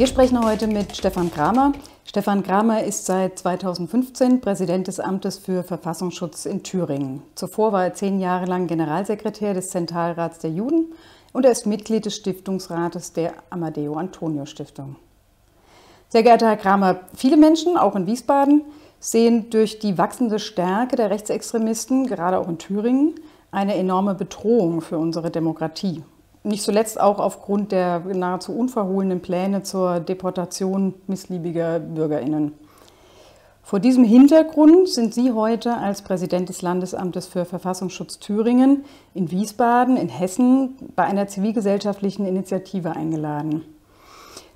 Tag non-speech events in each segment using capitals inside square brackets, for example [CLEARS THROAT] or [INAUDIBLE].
Wir sprechen heute mit Stefan Kramer. Stefan Kramer ist seit 2015 Präsident des Amtes für Verfassungsschutz in Thüringen. Zuvor war er zehn Jahre lang Generalsekretär des Zentralrats der Juden und er ist Mitglied des Stiftungsrates der Amadeo Antonio Stiftung. Sehr geehrter Herr Kramer, viele Menschen, auch in Wiesbaden, sehen durch die wachsende Stärke der Rechtsextremisten, gerade auch in Thüringen, eine enorme Bedrohung für unsere Demokratie nicht zuletzt auch aufgrund der nahezu unverhohlenen Pläne zur Deportation missliebiger Bürgerinnen. Vor diesem Hintergrund sind Sie heute als Präsident des Landesamtes für Verfassungsschutz Thüringen in Wiesbaden, in Hessen, bei einer zivilgesellschaftlichen Initiative eingeladen.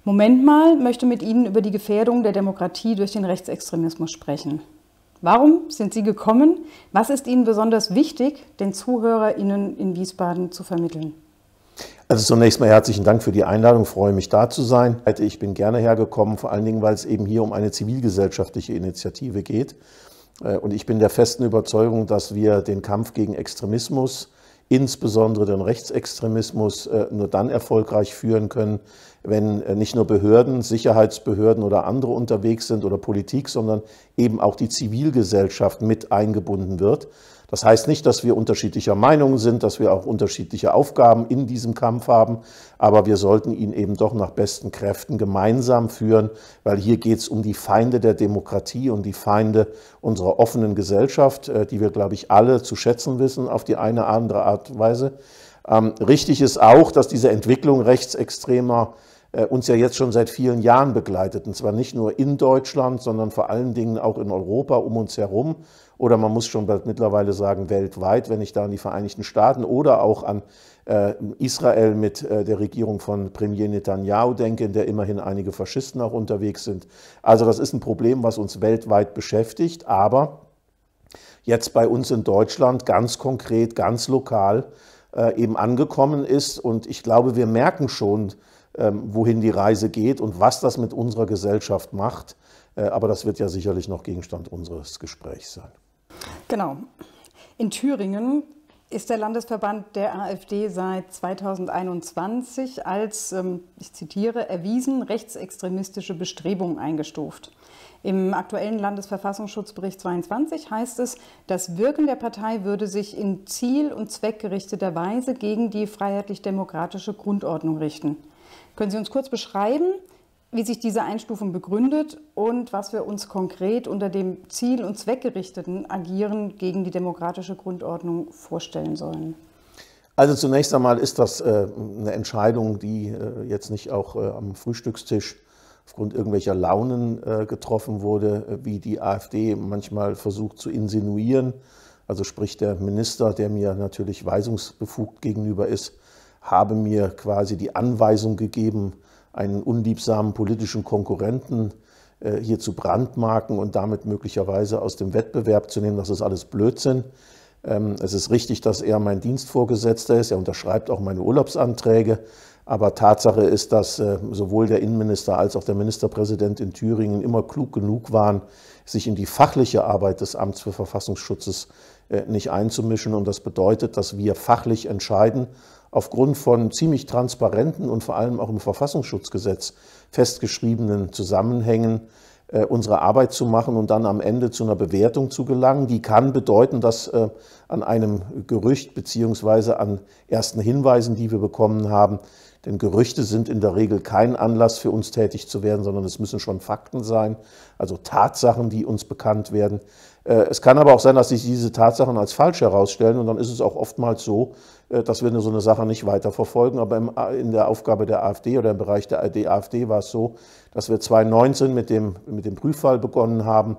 Moment mal möchte mit Ihnen über die Gefährdung der Demokratie durch den Rechtsextremismus sprechen. Warum sind Sie gekommen? Was ist Ihnen besonders wichtig, den ZuhörerInnen in Wiesbaden zu vermitteln? Also zunächst mal herzlichen Dank für die Einladung, freue mich da zu sein. Ich bin gerne hergekommen, vor allen Dingen, weil es eben hier um eine zivilgesellschaftliche Initiative geht. Äh, und ich bin der festen Überzeugung, dass wir den Kampf gegen Extremismus, insbesondere den Rechtsextremismus, äh, nur dann erfolgreich führen können, wenn äh, nicht nur Behörden, Sicherheitsbehörden oder andere unterwegs sind oder Politik, sondern eben auch die Zivilgesellschaft mit eingebunden wird. Das heißt nicht, dass wir unterschiedlicher Meinungen sind, dass wir auch unterschiedliche Aufgaben in diesem Kampf haben, aber wir sollten ihn eben doch nach besten Kräften gemeinsam führen, weil hier geht es um die Feinde der Demokratie und die Feinde unserer offenen Gesellschaft, äh, die wir, glaube ich, alle zu schätzen wissen auf die eine oder andere Art und Weise. Ähm, richtig ist auch, dass diese Entwicklung rechtsextremer äh, uns ja jetzt schon seit vielen Jahren begleitet. Und zwar nicht nur in Deutschland, sondern vor allen Dingen auch in Europa um uns herum. Oder man muss schon mittlerweile sagen, weltweit, wenn ich da an die Vereinigten Staaten oder auch an äh, Israel mit äh, der Regierung von Premier Netanyahu denke, in der immerhin einige Faschisten auch unterwegs sind. Also das ist ein Problem, was uns weltweit beschäftigt, aber jetzt bei uns in Deutschland ganz konkret, ganz lokal eben angekommen ist. Und ich glaube, wir merken schon, ähm, wohin die Reise geht und was das mit unserer Gesellschaft macht. Äh, aber das wird ja sicherlich noch Gegenstand unseres Gesprächs sein. Genau. In Thüringen ist der Landesverband der AfD seit 2021 als, ähm, ich zitiere, erwiesen rechtsextremistische Bestrebung eingestuft. Im aktuellen Landesverfassungsschutzbericht 22 heißt es, das Wirken der Partei würde sich in ziel- und zweckgerichteter Weise gegen die freiheitlich-demokratische Grundordnung richten. Können Sie uns kurz beschreiben, wie sich diese Einstufung begründet und was wir uns konkret unter dem ziel- und zweckgerichteten Agieren gegen die demokratische Grundordnung vorstellen sollen? Also zunächst einmal ist das äh, eine Entscheidung, die äh, jetzt nicht auch äh, am Frühstückstisch aufgrund irgendwelcher Launen getroffen wurde, wie die AfD manchmal versucht zu insinuieren. Also sprich der Minister, der mir natürlich weisungsbefugt gegenüber ist, habe mir quasi die Anweisung gegeben, einen unliebsamen politischen Konkurrenten äh, hier zu brandmarken und damit möglicherweise aus dem Wettbewerb zu nehmen. Das ist alles Blödsinn. Ähm, es ist richtig, dass er mein Dienstvorgesetzter ist. Er unterschreibt auch meine Urlaubsanträge. Aber Tatsache ist, dass äh, sowohl der Innenminister als auch der Ministerpräsident in Thüringen immer klug genug waren, sich in die fachliche Arbeit des Amts für Verfassungsschutzes äh, nicht einzumischen. Und das bedeutet, dass wir fachlich entscheiden, aufgrund von ziemlich transparenten und vor allem auch im Verfassungsschutzgesetz festgeschriebenen Zusammenhängen äh, unsere Arbeit zu machen und dann am Ende zu einer Bewertung zu gelangen. Die kann bedeuten, dass äh, an einem Gerücht bzw. an ersten Hinweisen, die wir bekommen haben, denn Gerüchte sind in der Regel kein Anlass für uns tätig zu werden, sondern es müssen schon Fakten sein, also Tatsachen, die uns bekannt werden. Äh, es kann aber auch sein, dass sich diese Tatsachen als falsch herausstellen und dann ist es auch oftmals so, äh, dass wir so eine Sache nicht weiter verfolgen. Aber äh, in der Aufgabe der AfD oder im Bereich der AfD war es so, dass wir 2019 mit dem, mit dem Prüffall begonnen haben,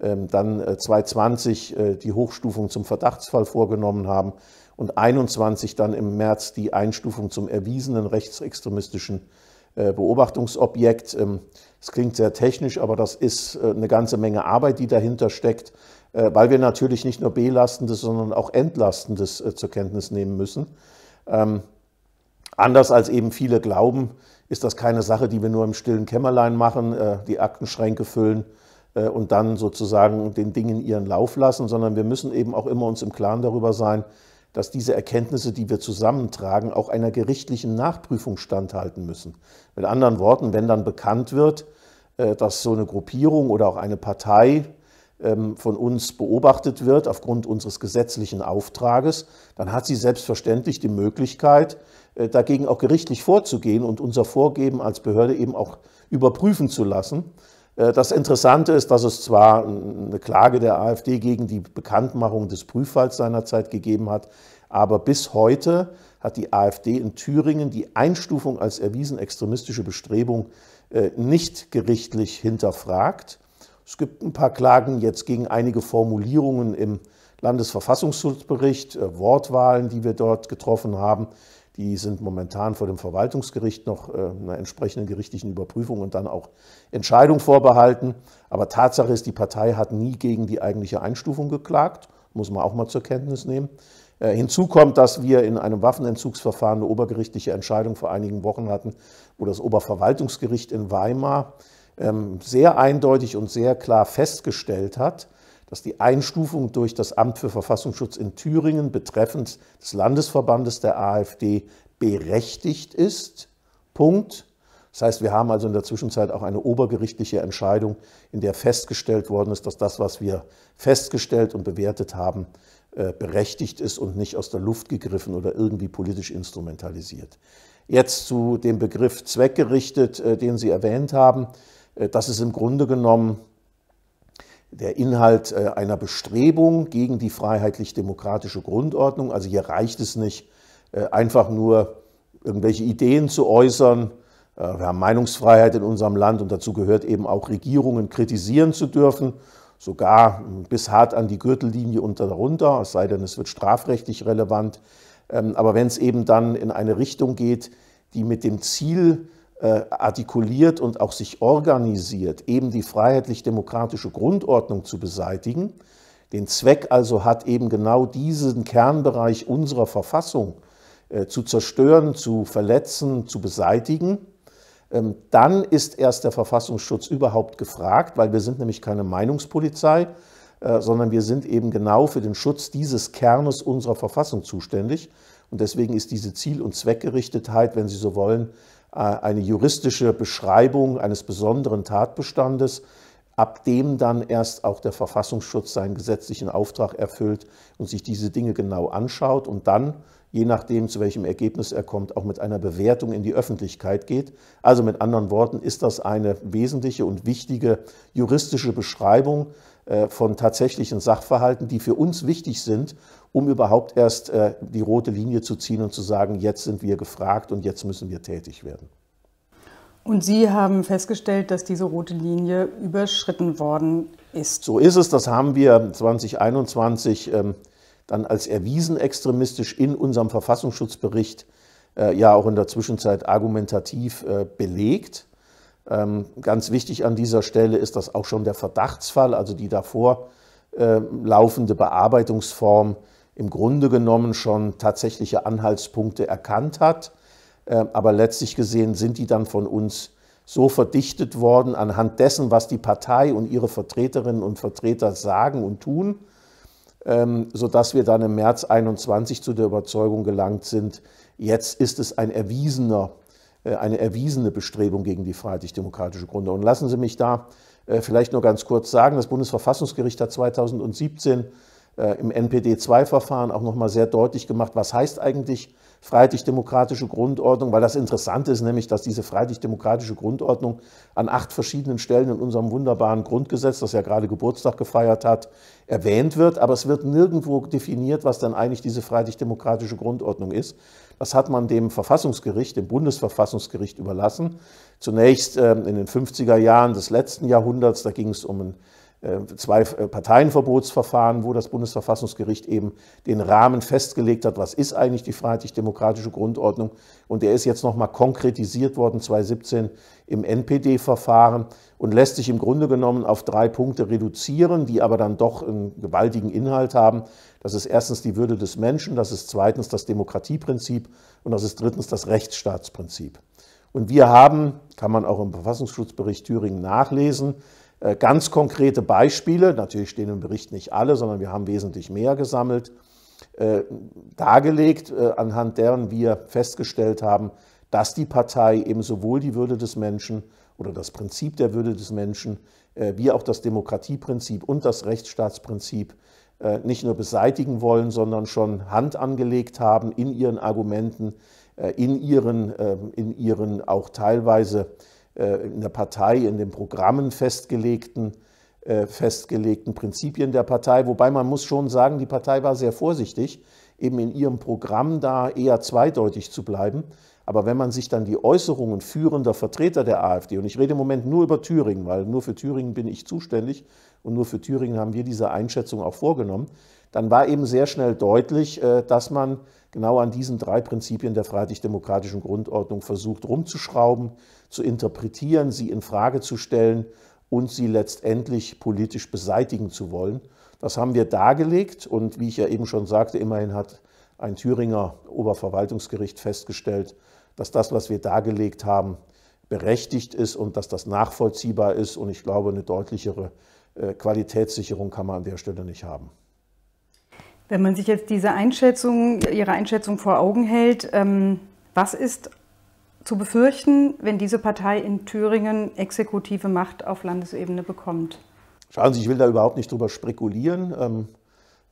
ähm, dann 2020 äh, die Hochstufung zum Verdachtsfall vorgenommen haben und 21 dann im März die Einstufung zum erwiesenen rechtsextremistischen Beobachtungsobjekt. Ähm, es klingt sehr technisch, aber das ist eine ganze Menge Arbeit, die dahinter steckt. Äh, weil wir natürlich nicht nur belastendes, sondern auch entlastendes äh, zur Kenntnis nehmen müssen. Ähm, anders als eben viele glauben, ist das keine Sache, die wir nur im stillen Kämmerlein machen, äh, die Aktenschränke füllen äh, und dann sozusagen den Dingen ihren Lauf lassen, sondern wir müssen eben auch immer uns im Klaren darüber sein, dass diese Erkenntnisse, die wir zusammentragen, auch einer gerichtlichen Nachprüfung standhalten müssen. Mit anderen Worten, wenn dann bekannt wird, äh, dass so eine Gruppierung oder auch eine Partei ähm, von uns beobachtet wird aufgrund unseres gesetzlichen Auftrages, dann hat sie selbstverständlich die Möglichkeit, äh, dagegen auch gerichtlich vorzugehen und unser Vorgeben als Behörde eben auch überprüfen zu lassen. Äh, das Interessante ist, dass es zwar eine Klage der AfD gegen die Bekanntmachung des Prüffalls seinerzeit gegeben hat, aber bis heute hat die AfD in Thüringen die Einstufung als erwiesen extremistische Bestrebung äh, nicht gerichtlich hinterfragt. Es gibt ein paar Klagen jetzt gegen einige Formulierungen im Landesverfassungsschutzbericht, äh, Wortwahlen, die wir dort getroffen haben. Die sind momentan vor dem Verwaltungsgericht noch äh, einer entsprechenden gerichtlichen Überprüfung und dann auch Entscheidung vorbehalten. Aber Tatsache ist, die Partei hat nie gegen die eigentliche Einstufung geklagt. Muss man auch mal zur Kenntnis nehmen. Äh, hinzu kommt, dass wir in einem Waffenentzugsverfahren eine obergerichtliche Entscheidung vor einigen Wochen hatten, wo das Oberverwaltungsgericht in Weimar ähm, sehr eindeutig und sehr klar festgestellt hat, dass die Einstufung durch das Amt für Verfassungsschutz in Thüringen betreffend des Landesverbandes der AfD berechtigt ist. Punkt. Das heißt, wir haben also in der Zwischenzeit auch eine obergerichtliche Entscheidung, in der festgestellt worden ist, dass das, was wir festgestellt und bewertet haben, äh, berechtigt ist und nicht aus der Luft gegriffen oder irgendwie politisch instrumentalisiert. Jetzt zu dem Begriff zweckgerichtet, äh, den Sie erwähnt haben. Äh, das ist im Grunde genommen der Inhalt äh, einer Bestrebung gegen die freiheitlich-demokratische Grundordnung. Also hier reicht es nicht, äh, einfach nur irgendwelche Ideen zu äußern. Wir haben Meinungsfreiheit in unserem Land und dazu gehört eben auch Regierungen kritisieren zu dürfen, sogar bis hart an die Gürtellinie und darunter, es sei denn, es wird strafrechtlich relevant. Ähm, aber wenn es eben dann in eine Richtung geht, die mit dem Ziel äh, artikuliert und auch sich organisiert, eben die freiheitlich-demokratische Grundordnung zu beseitigen. Den Zweck also hat eben genau diesen Kernbereich unserer Verfassung äh, zu zerstören, zu verletzen, zu beseitigen. Ähm, dann ist erst der Verfassungsschutz überhaupt gefragt, weil wir sind nämlich keine Meinungspolizei, äh, sondern wir sind eben genau für den Schutz dieses Kernes unserer Verfassung zuständig. Und deswegen ist diese Ziel- und Zweckgerichtetheit, wenn Sie so wollen, äh, eine juristische Beschreibung eines besonderen Tatbestandes, ab dem dann erst auch der Verfassungsschutz seinen gesetzlichen Auftrag erfüllt und sich diese Dinge genau anschaut und dann, je nachdem, zu welchem Ergebnis er kommt, auch mit einer Bewertung in die Öffentlichkeit geht. Also mit anderen Worten, ist das eine wesentliche und wichtige juristische Beschreibung äh, von tatsächlichen Sachverhalten, die für uns wichtig sind, um überhaupt erst äh, die rote Linie zu ziehen und zu sagen, jetzt sind wir gefragt und jetzt müssen wir tätig werden. Und Sie haben festgestellt, dass diese rote Linie überschritten worden ist. So ist es, das haben wir 2021 ähm, dann als erwiesen extremistisch in unserem Verfassungsschutzbericht äh, ja auch in der Zwischenzeit argumentativ äh, belegt. Ähm, ganz wichtig an dieser Stelle ist, dass auch schon der Verdachtsfall, also die davor äh, laufende Bearbeitungsform, im Grunde genommen schon tatsächliche Anhaltspunkte erkannt hat. Ähm, aber letztlich gesehen sind die dann von uns so verdichtet worden anhand dessen, was die Partei und ihre Vertreterinnen und Vertreter sagen und tun, ähm, sodass wir dann im März 21 zu der Überzeugung gelangt sind, jetzt ist es ein erwiesener, äh, eine erwiesene Bestrebung gegen die freiheitlich-demokratische Gründe. Und lassen Sie mich da äh, vielleicht nur ganz kurz sagen, das Bundesverfassungsgericht hat 2017 äh, im NPD-2-Verfahren auch nochmal sehr deutlich gemacht, was heißt eigentlich freiheitlich-demokratische Grundordnung, weil das Interessante ist nämlich, dass diese freiheitlich-demokratische Grundordnung an acht verschiedenen Stellen in unserem wunderbaren Grundgesetz, das ja gerade Geburtstag gefeiert hat, erwähnt wird, aber es wird nirgendwo definiert, was dann eigentlich diese freiheitlich-demokratische Grundordnung ist. Das hat man dem Verfassungsgericht, dem Bundesverfassungsgericht überlassen. Zunächst ähm, in den 50er Jahren des letzten Jahrhunderts, da ging es um ein äh, zwei äh, Parteienverbotsverfahren, wo das Bundesverfassungsgericht eben den Rahmen festgelegt hat, was ist eigentlich die freiheitlich-demokratische Grundordnung. Und der ist jetzt nochmal konkretisiert worden, 2017 im NPD-Verfahren und lässt sich im Grunde genommen auf drei Punkte reduzieren, die aber dann doch einen gewaltigen Inhalt haben. Das ist erstens die Würde des Menschen, das ist zweitens das Demokratieprinzip und das ist drittens das Rechtsstaatsprinzip. Und wir haben, kann man auch im Verfassungsschutzbericht Thüringen nachlesen, äh, ganz konkrete Beispiele, natürlich stehen im Bericht nicht alle, sondern wir haben wesentlich mehr gesammelt, äh, dargelegt, äh, anhand deren wir festgestellt haben, dass die Partei eben sowohl die Würde des Menschen oder das Prinzip der Würde des Menschen wie auch das Demokratieprinzip und das Rechtsstaatsprinzip nicht nur beseitigen wollen, sondern schon Hand angelegt haben in ihren Argumenten, in ihren, ähm, in ihren auch teilweise äh, in der Partei, in den Programmen festgelegten, äh, festgelegten Prinzipien der Partei. Wobei man muss schon sagen, die Partei war sehr vorsichtig, eben in ihrem Programm da eher zweideutig zu bleiben. Aber wenn man sich dann die Äußerungen führender Vertreter der AfD, und ich rede im Moment nur über Thüringen, weil nur für Thüringen bin ich zuständig und nur für Thüringen haben wir diese Einschätzung auch vorgenommen, dann war eben sehr schnell deutlich, äh, dass man genau an diesen drei Prinzipien der freiheitlich-demokratischen Grundordnung versucht rumzuschrauben, zu interpretieren, sie in Frage zu stellen und sie letztendlich politisch beseitigen zu wollen. Das haben wir dargelegt und wie ich ja eben schon sagte, immerhin hat ein Thüringer Oberverwaltungsgericht festgestellt, dass das, was wir dargelegt haben, berechtigt ist und dass das nachvollziehbar ist. Und ich glaube, eine deutlichere äh, Qualitätssicherung kann man an der Stelle nicht haben. Wenn man sich jetzt diese Einschätzung, Ihre Einschätzung vor Augen hält, ähm, was ist zu befürchten, wenn diese Partei in Thüringen exekutive Macht auf Landesebene bekommt? Schauen Sie, ich will da überhaupt nicht drüber spekulieren. Ähm,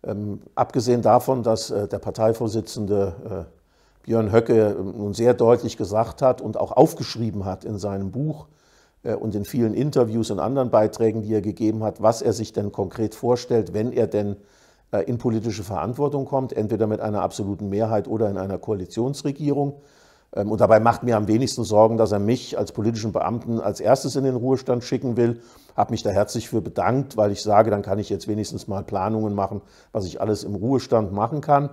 ähm, abgesehen davon, dass äh, der Parteivorsitzende äh, Björn Höcke ähm, nun sehr deutlich gesagt hat und auch aufgeschrieben hat in seinem Buch äh, und in vielen Interviews und anderen Beiträgen, die er gegeben hat, was er sich denn konkret vorstellt, wenn er denn äh, in politische Verantwortung kommt, entweder mit einer absoluten Mehrheit oder in einer Koalitionsregierung. Ähm, und dabei macht mir am wenigsten Sorgen, dass er mich als politischen Beamten als erstes in den Ruhestand schicken will. Habe mich da herzlich für bedankt, weil ich sage, dann kann ich jetzt wenigstens mal Planungen machen, was ich alles im Ruhestand machen kann.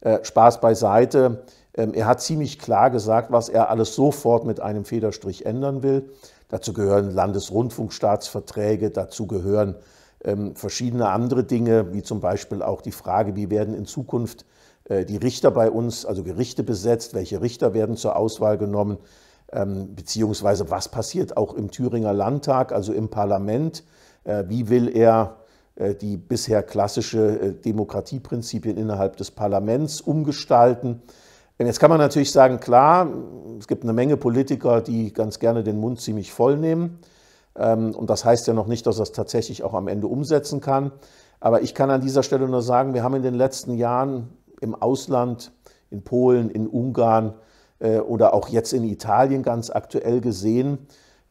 Äh, Spaß beiseite. Ähm, er hat ziemlich klar gesagt, was er alles sofort mit einem Federstrich ändern will. Dazu gehören Landesrundfunkstaatsverträge, dazu gehören ähm, verschiedene andere Dinge, wie zum Beispiel auch die Frage, wie werden in Zukunft äh, die Richter bei uns, also Gerichte besetzt, welche Richter werden zur Auswahl genommen, ähm, beziehungsweise was passiert auch im Thüringer Landtag, also im Parlament, äh, wie will er äh, die bisher klassische Demokratieprinzipien innerhalb des Parlaments umgestalten. Jetzt kann man natürlich sagen, klar, es gibt eine Menge Politiker, die ganz gerne den Mund ziemlich voll nehmen. Ähm, und das heißt ja noch nicht, dass er es tatsächlich auch am Ende umsetzen kann. Aber ich kann an dieser Stelle nur sagen, wir haben in den letzten Jahren im Ausland, in Polen, in Ungarn äh, oder auch jetzt in Italien ganz aktuell gesehen,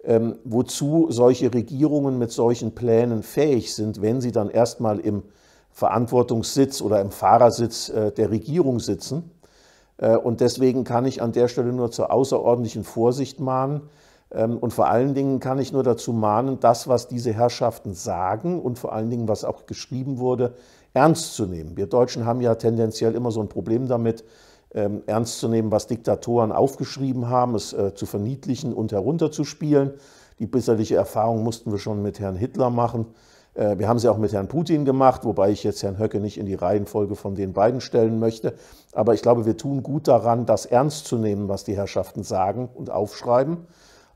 ähm, wozu solche Regierungen mit solchen Plänen fähig sind, wenn sie dann erstmal im Verantwortungssitz oder im Fahrersitz äh, der Regierung sitzen. Äh, und deswegen kann ich an der Stelle nur zur außerordentlichen Vorsicht mahnen. Ähm, und vor allen Dingen kann ich nur dazu mahnen, das, was diese Herrschaften sagen und vor allen Dingen, was auch geschrieben wurde, ernst zu nehmen. Wir Deutschen haben ja tendenziell immer so ein Problem damit, ähm, ernst zu nehmen, was Diktatoren aufgeschrieben haben, es äh, zu verniedlichen und herunterzuspielen. Die bitterliche Erfahrung mussten wir schon mit Herrn Hitler machen. Äh, wir haben sie auch mit Herrn Putin gemacht, wobei ich jetzt Herrn Höcke nicht in die Reihenfolge von den beiden stellen möchte. Aber ich glaube, wir tun gut daran, das ernst zu nehmen, was die Herrschaften sagen und aufschreiben.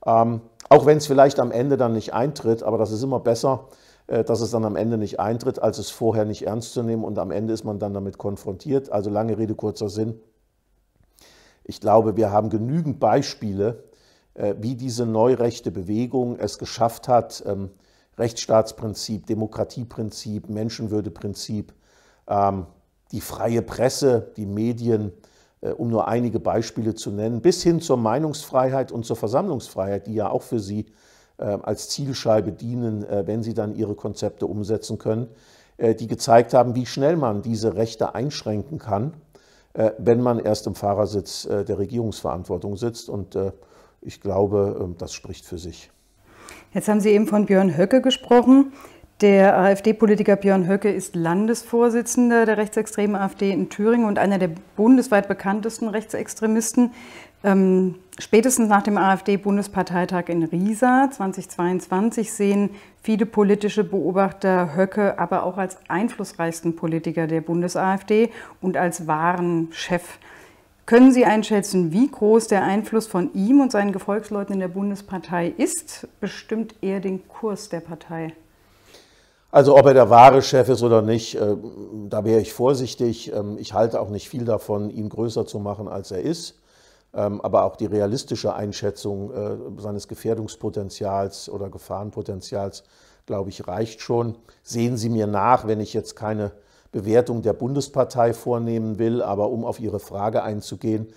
Ähm, auch wenn es vielleicht am Ende dann nicht eintritt, aber das ist immer besser, äh, dass es dann am Ende nicht eintritt, als es vorher nicht ernst zu nehmen und am Ende ist man dann damit konfrontiert. Also lange Rede, kurzer Sinn. Ich glaube, wir haben genügend Beispiele, äh, wie diese neurechte Bewegung es geschafft hat, ähm, Rechtsstaatsprinzip, Demokratieprinzip, Menschenwürdeprinzip, ähm, die freie Presse, die Medien, äh, um nur einige Beispiele zu nennen, bis hin zur Meinungsfreiheit und zur Versammlungsfreiheit, die ja auch für Sie äh, als Zielscheibe dienen, äh, wenn Sie dann Ihre Konzepte umsetzen können, die gezeigt haben, wie schnell man diese Rechte einschränken kann, wenn man erst im Fahrersitz der Regierungsverantwortung sitzt. Und ich glaube, ähm, das spricht für sich. Jetzt haben Sie eben von Björn Höcke gesprochen. Der AfD-Politiker Björn Höcke ist Landesvorsitzender der rechtsextremen AfD in Thüringen und einer der bundesweit bekanntesten Rechtsextremisten. Ähm, spätestens nach dem AfD-Bundesparteitag in Riesa 2022 sehen viele politische Beobachter Höcke aber auch als einflussreichsten Politiker der Bundes-AfD und als wahren Chef. Können Sie einschätzen, wie groß der Einfluss von ihm und seinen Gefolgsleuten in der Bundespartei ist? Bestimmt er den Kurs der Partei? Also ob er der wahre Chef ist oder nicht, äh, da wäre ich vorsichtig. Ähm, ich halte auch nicht viel davon, ihn größer zu machen, als er ist. Ähm, aber auch die realistische Einschätzung äh, seines Gefährdungspotenzials oder Gefahrenpotenzials, glaube ich, reicht schon. Sehen Sie mir nach, wenn ich jetzt keine Bewertung der Bundespartei vornehmen will, aber um auf Ihre Frage einzugehen.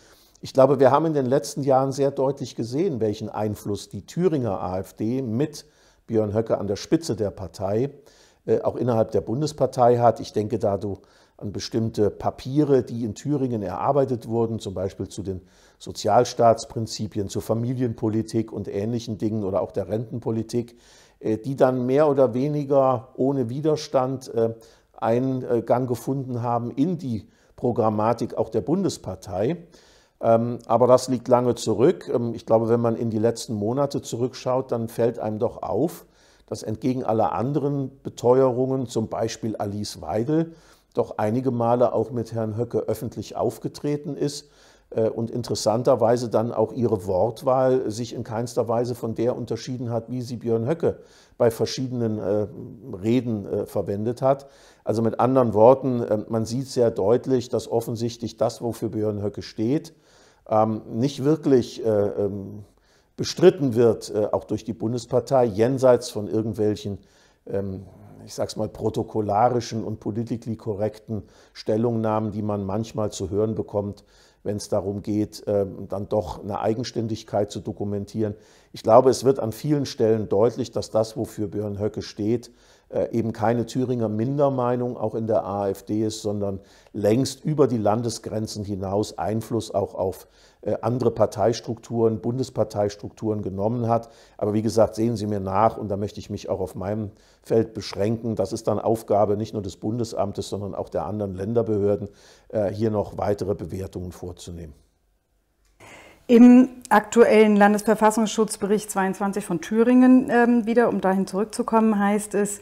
Ich glaube, wir haben in den letzten Jahren sehr deutlich gesehen, welchen Einfluss die Thüringer AfD mit Björn Höcke an der Spitze der Partei äh, auch innerhalb der Bundespartei hat. Ich denke da an bestimmte Papiere, die in Thüringen erarbeitet wurden, zum Beispiel zu den Sozialstaatsprinzipien, zur Familienpolitik und ähnlichen Dingen oder auch der Rentenpolitik, äh, die dann mehr oder weniger ohne Widerstand äh, Eingang gefunden haben in die Programmatik auch der Bundespartei. Ähm, aber das liegt lange zurück. Ähm, ich glaube, wenn man in die letzten Monate zurückschaut, dann fällt einem doch auf, dass entgegen aller anderen Beteuerungen, zum Beispiel Alice Weidel, doch einige Male auch mit Herrn Höcke öffentlich aufgetreten ist äh, und interessanterweise dann auch ihre Wortwahl sich in keinster Weise von der unterschieden hat, wie sie Björn Höcke bei verschiedenen äh, Reden äh, verwendet hat. Also mit anderen Worten, man sieht sehr deutlich, dass offensichtlich das, wofür Björn Höcke steht, ähm, nicht wirklich ähm, bestritten wird, äh, auch durch die Bundespartei, jenseits von irgendwelchen, ähm, ich sag's mal, protokollarischen und politically korrekten Stellungnahmen, die man manchmal zu hören bekommt, wenn es darum geht, ähm, dann doch eine Eigenständigkeit zu dokumentieren. Ich glaube, es wird an vielen Stellen deutlich, dass das, wofür Björn Höcke steht, äh, eben keine Thüringer Mindermeinung auch in der AfD ist, sondern längst über die Landesgrenzen hinaus Einfluss auch auf äh, andere Parteistrukturen, Bundesparteistrukturen genommen hat. Aber wie gesagt, sehen Sie mir nach und da möchte ich mich auch auf meinem Feld beschränken. Das ist dann Aufgabe nicht nur des Bundesamtes, sondern auch der anderen Länderbehörden, äh, hier noch weitere Bewertungen vorzunehmen im aktuellen Landesverfassungsschutzbericht 22 von Thüringen ähm, wieder, um dahin zurückzukommen, heißt es,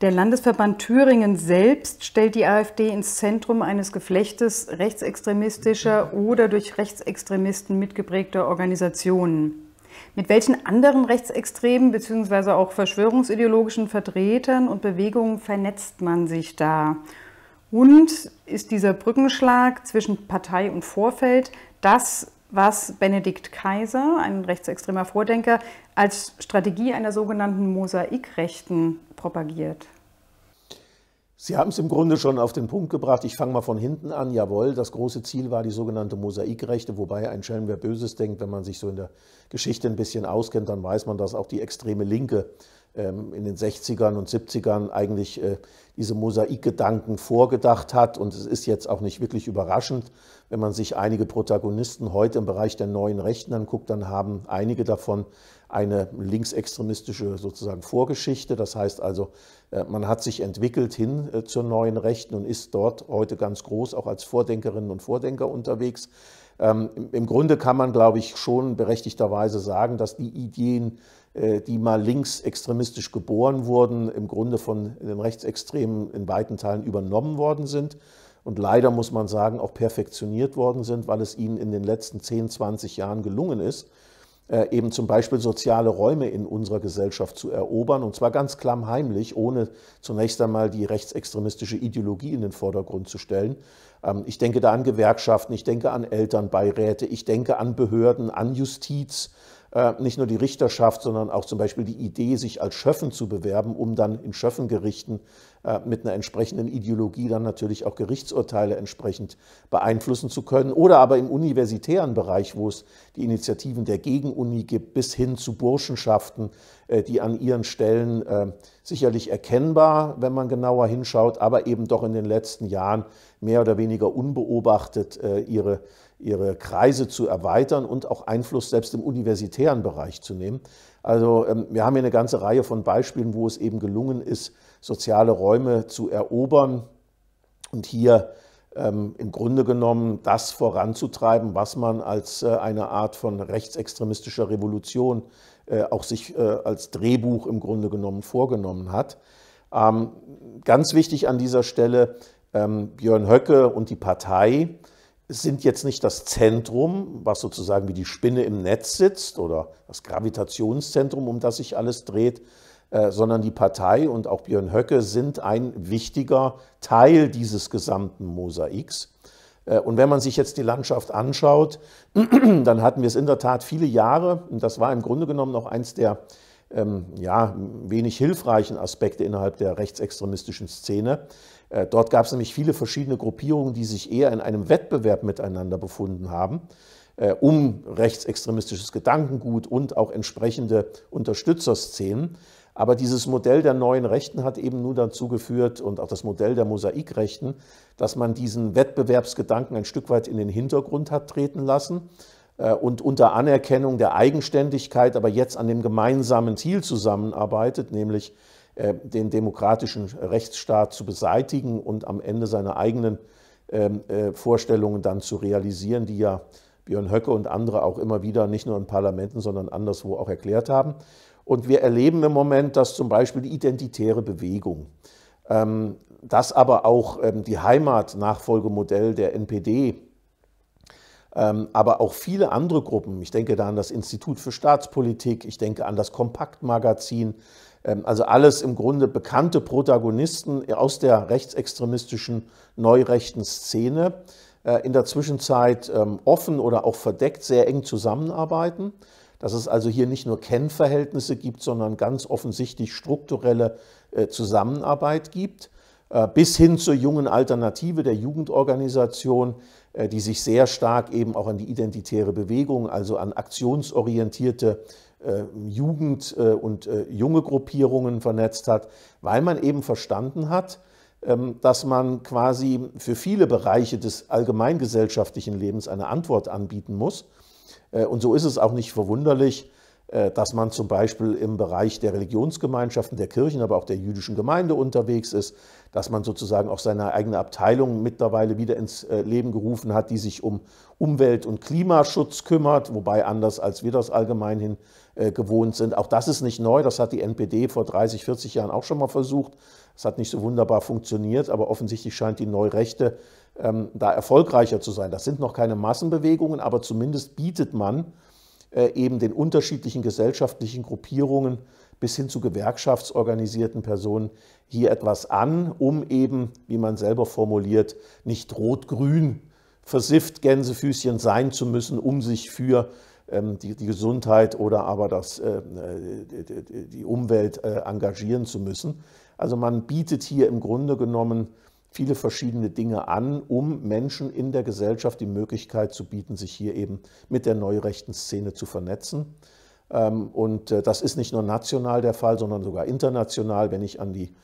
der Landesverband Thüringen selbst stellt die AfD ins Zentrum eines Geflechtes rechtsextremistischer oder durch Rechtsextremisten mitgeprägter Organisationen. Mit welchen anderen rechtsextremen bzw. auch verschwörungsideologischen Vertretern und Bewegungen vernetzt man sich da? Und ist dieser Brückenschlag zwischen Partei und Vorfeld das, was Benedikt Kaiser, ein rechtsextremer Vordenker, als Strategie einer sogenannten Mosaikrechten propagiert. Sie haben es im Grunde schon auf den Punkt gebracht. Ich fange mal von hinten an. Jawohl, das große Ziel war die sogenannte Mosaikrechte, wobei ein Schelm, wer Böses denkt, wenn man sich so in der Geschichte ein bisschen auskennt, dann weiß man, dass auch die extreme Linke ähm, in den 60ern und 70ern eigentlich äh, diese Mosaikgedanken vorgedacht hat. Und es ist jetzt auch nicht wirklich überraschend, wenn man sich einige Protagonisten heute im Bereich der neuen Rechten anguckt, dann haben einige davon eine linksextremistische sozusagen Vorgeschichte. Das heißt also, äh, man hat sich entwickelt hin äh, zur neuen Rechten und ist dort heute ganz groß auch als Vordenkerinnen und Vordenker unterwegs. Ähm, Im Grunde kann man, glaube ich, schon berechtigterweise sagen, dass die Ideen, äh, die mal linksextremistisch geboren wurden, im Grunde von den Rechtsextremen in weiten Teilen übernommen worden sind und leider muss man sagen, auch perfektioniert worden sind, weil es ihnen in den letzten 10, 20 Jahren gelungen ist, äh, eben zum Beispiel soziale Räume in unserer Gesellschaft zu erobern, und zwar ganz klammheimlich, ohne zunächst einmal die rechtsextremistische Ideologie in den Vordergrund zu stellen. Ähm, ich denke da an Gewerkschaften, ich denke an Elternbeiräte, ich denke an Behörden, an Justiz, äh, nicht nur die Richterschaft, sondern auch zum Beispiel die Idee, sich als Schöffen zu bewerben, um dann in Schöffengerichten äh, mit einer entsprechenden Ideologie dann natürlich auch Gerichtsurteile entsprechend beeinflussen zu können. Oder aber im universitären Bereich, wo es die Initiativen der Gegenuni gibt, bis hin zu Burschenschaften, äh, die an ihren Stellen sicherlich erkennbar, wenn man genauer hinschaut, aber eben doch in den letzten Jahren mehr oder weniger unbeobachtet ihre ihre Kreise zu erweitern und auch Einfluss selbst im universitären Bereich zu nehmen. Also ähm, wir haben hier eine ganze Reihe von Beispielen, wo es eben gelungen ist, soziale Räume zu erobern und hier ähm, im Grunde genommen das voranzutreiben, was man als äh, eine Art von rechtsextremistischer Revolution äh, auch sich äh, als Drehbuch im Grunde genommen vorgenommen hat. Ähm, ganz wichtig an dieser Stelle, ähm, Björn Höcke und die Partei sind jetzt nicht das Zentrum, was sozusagen wie die Spinne im Netz sitzt oder das Gravitationszentrum, um das sich alles dreht, äh, sondern die Partei und auch Björn Höcke sind ein wichtiger Teil dieses gesamten Mosaiks. Äh, und wenn man sich jetzt die Landschaft anschaut, [CLEARS THROAT] dann hatten wir es in der Tat viele Jahre, und das war im Grunde genommen noch eins der ähm, ja, wenig hilfreichen Aspekte innerhalb der rechtsextremistischen Szene, äh, dort gab es nämlich viele verschiedene Gruppierungen, die sich eher in einem Wettbewerb miteinander befunden haben, äh, um rechtsextremistisches Gedankengut und auch entsprechende Unterstützerszenen. Aber dieses Modell der neuen Rechten hat eben nur dazu geführt und auch das Modell der Mosaikrechten, dass man diesen Wettbewerbsgedanken ein Stück weit in den Hintergrund hat treten lassen äh, und unter Anerkennung der Eigenständigkeit aber jetzt an dem gemeinsamen Ziel zusammenarbeitet, nämlich äh, den demokratischen Rechtsstaat zu beseitigen und am Ende seine eigenen ähm, äh, Vorstellungen dann zu realisieren, die ja Björn Höcke und andere auch immer wieder nicht nur in Parlamenten, sondern anderswo auch erklärt haben. Und wir erleben im Moment, dass zum Beispiel die identitäre Bewegung, ähm, dass aber auch ähm, die Heimatnachfolgemodell der NPD, aber auch viele andere Gruppen, ich denke da an das Institut für Staatspolitik, ich denke an das Kompaktmagazin, ähm, also alles im Grunde bekannte Protagonisten aus der rechtsextremistischen neurechten Szene äh, in der Zwischenzeit ähm, offen oder auch verdeckt sehr eng zusammenarbeiten, dass es also hier nicht nur Kennverhältnisse gibt, sondern ganz offensichtlich strukturelle äh, Zusammenarbeit gibt, äh, bis hin zur jungen Alternative der Jugendorganisation, die sich sehr stark eben auch an die identitäre Bewegung, also an aktionsorientierte ähm, Jugend äh, und äh, junge Gruppierungen vernetzt hat, weil man eben verstanden hat, ähm, dass man quasi für viele Bereiche des allgemeingesellschaftlichen Lebens eine Antwort anbieten muss. Äh, und so ist es auch nicht verwunderlich, dass man zum Beispiel im Bereich der Religionsgemeinschaften, der Kirchen, aber auch der jüdischen Gemeinde unterwegs ist, dass man sozusagen auch seine eigene Abteilung mittlerweile wieder ins Leben gerufen hat, die sich um Umwelt- und Klimaschutz kümmert, wobei anders als wir das allgemein hin äh, gewohnt sind. Auch das ist nicht neu, das hat die NPD vor 30, 40 Jahren auch schon mal versucht. Das hat nicht so wunderbar funktioniert, aber offensichtlich scheint die Neurechte ähm, da erfolgreicher zu sein. Das sind noch keine Massenbewegungen, aber zumindest bietet man äh, eben den unterschiedlichen gesellschaftlichen Gruppierungen bis hin zu gewerkschaftsorganisierten Personen hier etwas an, um eben, wie man selber formuliert, nicht rot-grün versifft Gänsefüßchen sein zu müssen, um sich für ähm, die, die, Gesundheit oder aber das, äh, äh, die Umwelt äh, engagieren zu müssen. Also man bietet hier im Grunde genommen viele verschiedene Dinge an, um Menschen in der Gesellschaft die Möglichkeit zu bieten, sich hier eben mit der neurechten Szene zu vernetzen. Ähm, und das ist nicht nur national der Fall, sondern sogar international. Wenn ich an die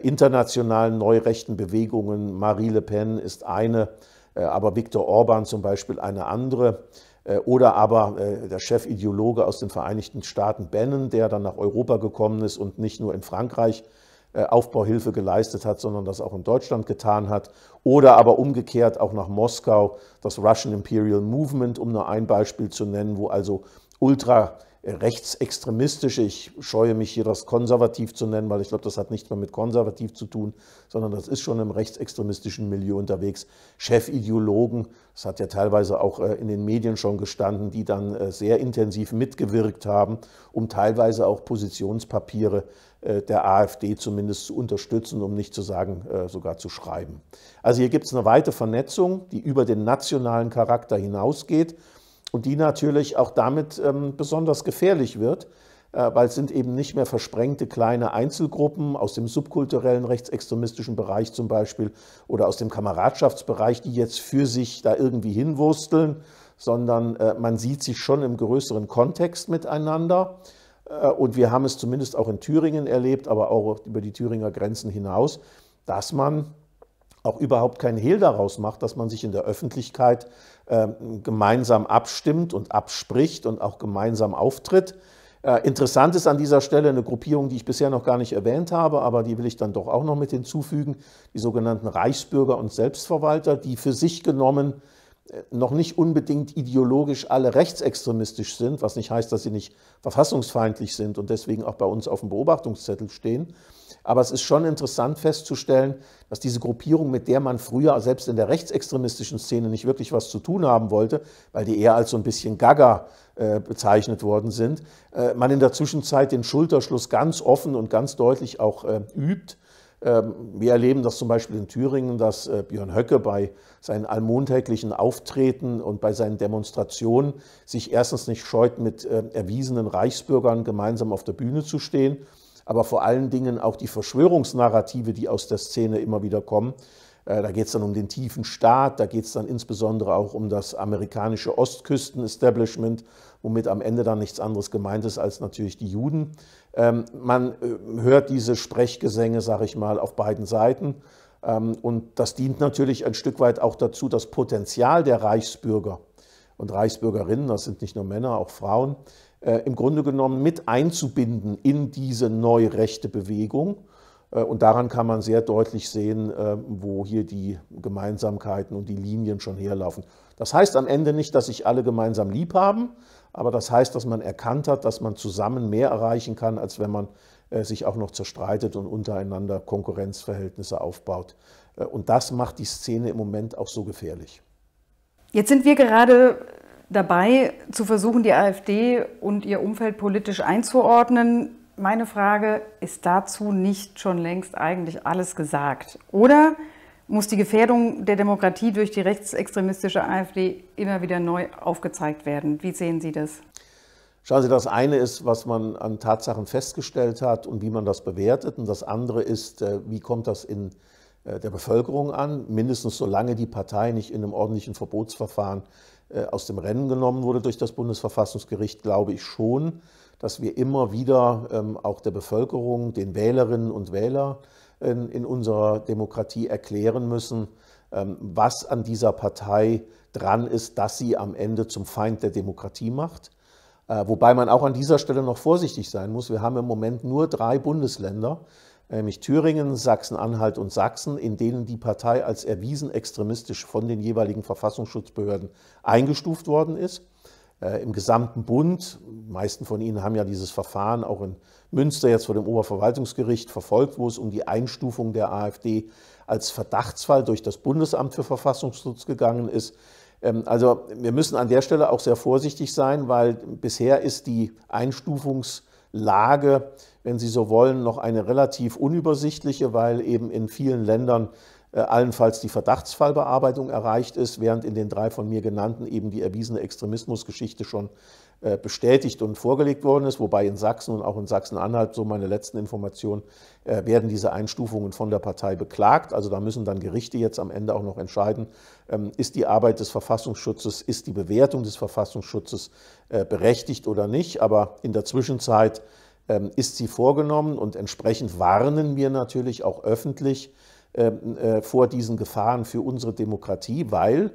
internationalen neurechten Bewegungen, Marie Le Pen ist eine, aber Viktor Orban zum Beispiel eine andere, äh, oder aber äh, der Chefideologe aus den Vereinigten Staaten Bannon, der dann nach Europa gekommen ist und nicht nur in Frankreich äh, Aufbauhilfe geleistet hat, sondern das auch in Deutschland getan hat. Oder aber umgekehrt auch nach Moskau das Russian Imperial Movement, um nur ein Beispiel zu nennen, wo also ultra rechtsextremistische, ich scheue mich hier das konservativ zu nennen, weil ich glaube, das hat nichts mehr mit konservativ zu tun, sondern das ist schon im rechtsextremistischen Milieu unterwegs. Chefideologen, das hat ja teilweise auch äh, in den Medien schon gestanden, die dann äh, sehr intensiv mitgewirkt haben, um teilweise auch Positionspapiere äh, der AfD zumindest zu unterstützen, um nicht zu sagen, sogar zu schreiben. Also hier gibt es eine weite Vernetzung, die über den nationalen Charakter hinausgeht und die natürlich auch damit ähm, besonders gefährlich wird, äh, weil es sind eben nicht mehr versprengte kleine Einzelgruppen aus dem subkulturellen rechtsextremistischen Bereich zum Beispiel oder aus dem Kameradschaftsbereich, die jetzt für sich da irgendwie hinwursteln, sondern äh, man sieht sich schon im größeren Kontext miteinander. Äh, und wir haben es zumindest auch in Thüringen erlebt, aber auch über die Thüringer Grenzen hinaus, dass man auch überhaupt keinen Hehl daraus macht, dass man sich in der Öffentlichkeit ähm, gemeinsam abstimmt und abspricht und auch gemeinsam auftritt. Äh, interessant ist an dieser Stelle eine Gruppierung, die ich bisher noch gar nicht erwähnt habe, aber die will ich dann doch auch noch mit hinzufügen, die sogenannten Reichsbürger und Selbstverwalter, die für sich genommen äh, noch nicht unbedingt ideologisch alle rechtsextremistisch sind, was nicht heißt, dass sie nicht verfassungsfeindlich sind und deswegen auch bei uns auf dem Beobachtungszettel stehen, aber es ist schon interessant festzustellen, dass diese Gruppierung, mit der man früher selbst in der rechtsextremistischen Szene nicht wirklich was zu tun haben wollte, weil die eher als so ein bisschen Gaga äh, bezeichnet worden sind, äh, man in der Zwischenzeit den Schulterschluss ganz offen und ganz deutlich auch äh, übt. Ähm, wir erleben das zum Beispiel in Thüringen, dass äh, Björn Höcke bei seinen allmontäglichen Auftreten und bei seinen Demonstrationen sich erstens nicht scheut, mit äh, erwiesenen Reichsbürgern gemeinsam auf der Bühne zu stehen aber vor allen Dingen auch die Verschwörungsnarrative, die aus der Szene immer wieder kommen. Äh, da geht es dann um den tiefen Staat, da geht es dann insbesondere auch um das amerikanische Ostküsten-Establishment, womit am Ende dann nichts anderes gemeint ist als natürlich die Juden. Ähm, man äh, hört diese Sprechgesänge, sage ich mal, auf beiden Seiten. Ähm, und das dient natürlich ein Stück weit auch dazu, das Potenzial der Reichsbürger und Reichsbürgerinnen, das sind nicht nur Männer, auch Frauen, äh, im Grunde genommen mit einzubinden in diese neu rechte Bewegung. Äh, und daran kann man sehr deutlich sehen, äh, wo hier die Gemeinsamkeiten und die Linien schon herlaufen. Das heißt am Ende nicht, dass sich alle gemeinsam lieb haben, aber das heißt, dass man erkannt hat, dass man zusammen mehr erreichen kann, als wenn man sich auch noch zerstreitet und untereinander Konkurrenzverhältnisse aufbaut. Und das macht die Szene im Moment auch so gefährlich. Jetzt sind wir gerade dabei, zu versuchen, die AfD und ihr Umfeld politisch einzuordnen. Meine Frage, ist dazu nicht schon längst eigentlich alles gesagt? Oder muss die Gefährdung der Demokratie durch die rechtsextremistische AfD immer wieder neu aufgezeigt werden? Wie sehen Sie das? Schauen Sie, das eine ist, was man an Tatsachen festgestellt hat und wie man das bewertet. Und das andere ist, äh, wie kommt das in äh, der Bevölkerung an, mindestens solange die Partei nicht in einem ordentlichen Verbotsverfahren äh, aus dem Rennen genommen wurde durch das Bundesverfassungsgericht, glaube ich schon, dass wir immer wieder ähm, auch der Bevölkerung, den Wählerinnen und Wählern in unserer Demokratie erklären müssen, ähm, was an dieser Partei dran ist, dass sie am Ende zum Feind der Demokratie macht. Äh, wobei man auch an dieser Stelle noch vorsichtig sein muss. Wir haben im Moment nur drei Bundesländer, nämlich Thüringen, Sachsen-Anhalt und Sachsen, in denen die Partei als erwiesen extremistisch von den jeweiligen Verfassungsschutzbehörden eingestuft worden ist. Äh, Im gesamten Bund, die meisten von Ihnen haben ja dieses Verfahren auch in Münster jetzt vor dem Oberverwaltungsgericht verfolgt, wo es um die Einstufung der AfD als Verdachtsfall durch das Bundesamt für Verfassungsschutz gegangen ist. Ähm, also wir müssen an der Stelle auch sehr vorsichtig sein, weil bisher ist die Einstufungs- Lage, wenn Sie so wollen, noch eine relativ unübersichtliche, weil eben in vielen Ländern äh, allenfalls die Verdachtsfallbearbeitung erreicht ist, während in den drei von mir genannten eben die erwiesene Extremismusgeschichte schon äh, bestätigt und vorgelegt worden ist, wobei in Sachsen und auch in Sachsen-Anhalt, so meine letzten Informationen, äh, werden diese Einstufungen von der Partei beklagt. Also da müssen dann Gerichte jetzt am Ende auch noch entscheiden, ähm, ist die Arbeit des Verfassungsschutzes, ist die Bewertung des Verfassungsschutzes äh, berechtigt oder nicht. Aber in der Zwischenzeit ähm, ist sie vorgenommen und entsprechend warnen wir natürlich auch öffentlich ähm, vor diesen Gefahren für unsere Demokratie, weil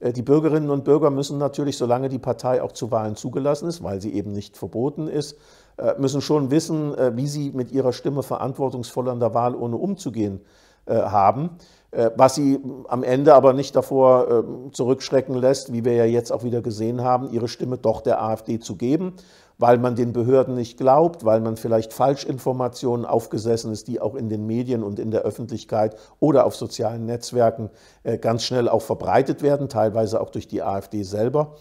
äh, die Bürgerinnen und Bürger müssen natürlich, solange die Partei auch zu Wahlen zugelassen ist, weil sie eben nicht verboten ist, äh, müssen schon wissen, äh, wie sie mit ihrer Stimme verantwortungsvoll an der Wahl ohne umzugehen haben. Was sie am Ende aber nicht davor zurückschrecken lässt, wie wir ja jetzt auch wieder gesehen haben, ihre Stimme doch der AfD zu geben weil man den Behörden nicht glaubt, weil man vielleicht Falschinformationen aufgesessen ist, die auch in den Medien und in der Öffentlichkeit oder auf sozialen Netzwerken äh, ganz schnell auch verbreitet werden, teilweise auch durch die AfD selber.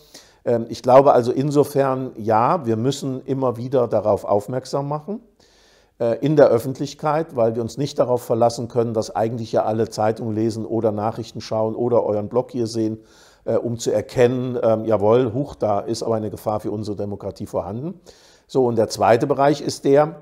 Ähm, ich glaube also insofern, ja, wir müssen immer wieder darauf aufmerksam machen äh, in der Öffentlichkeit, weil wir uns nicht darauf verlassen können, dass eigentlich ja alle Zeitungen lesen oder Nachrichten schauen oder euren Blog hier sehen äh, um zu erkennen, ähm, jawohl, huch, da ist aber eine Gefahr für unsere Demokratie vorhanden. So, und der zweite Bereich ist der,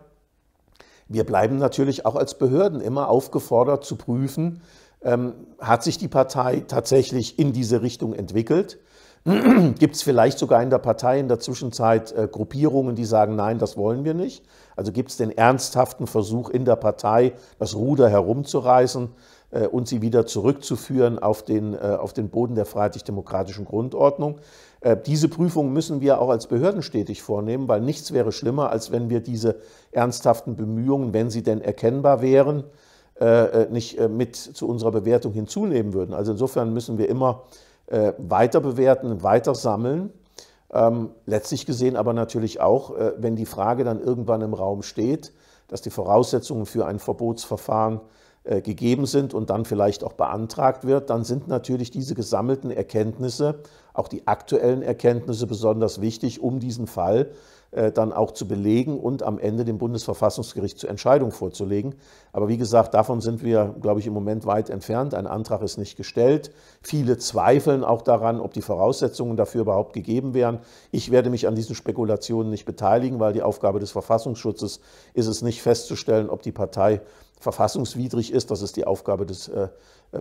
wir bleiben natürlich auch als Behörden immer aufgefordert zu prüfen, ähm, hat sich die Partei tatsächlich in diese Richtung entwickelt? [CLEARS THROAT] gibt es vielleicht sogar in der Partei in der Zwischenzeit äh, Gruppierungen, die sagen, nein, das wollen wir nicht? Also gibt es den ernsthaften Versuch in der Partei, das Ruder herumzureißen? Äh, und sie wieder zurückzuführen auf den, äh, auf den Boden der freiheitlich-demokratischen Grundordnung. Äh, diese Prüfung müssen wir auch als Behörden stetig vornehmen, weil nichts wäre schlimmer, als wenn wir diese ernsthaften Bemühungen, wenn sie denn erkennbar wären, nicht mit zu unserer Bewertung hinzunehmen würden. Also insofern müssen wir immer weiter bewerten, weiter sammeln. Ähm, letztlich gesehen aber natürlich auch, wenn die Frage dann irgendwann im Raum steht, dass die Voraussetzungen für ein Verbotsverfahren äh, gegeben sind und dann vielleicht auch beantragt wird, dann sind natürlich diese gesammelten Erkenntnisse, auch die aktuellen Erkenntnisse besonders wichtig, um diesen Fall äh, dann auch zu belegen und am Ende dem Bundesverfassungsgericht zur Entscheidung vorzulegen. Aber wie gesagt, davon sind wir, glaube ich, im Moment weit entfernt. Ein Antrag ist nicht gestellt. Viele zweifeln auch daran, ob die Voraussetzungen dafür überhaupt gegeben wären. Ich werde mich an diesen Spekulationen nicht beteiligen, weil die Aufgabe des Verfassungsschutzes ist es nicht festzustellen, ob die Partei verfassungswidrig ist. Das ist die Aufgabe des äh,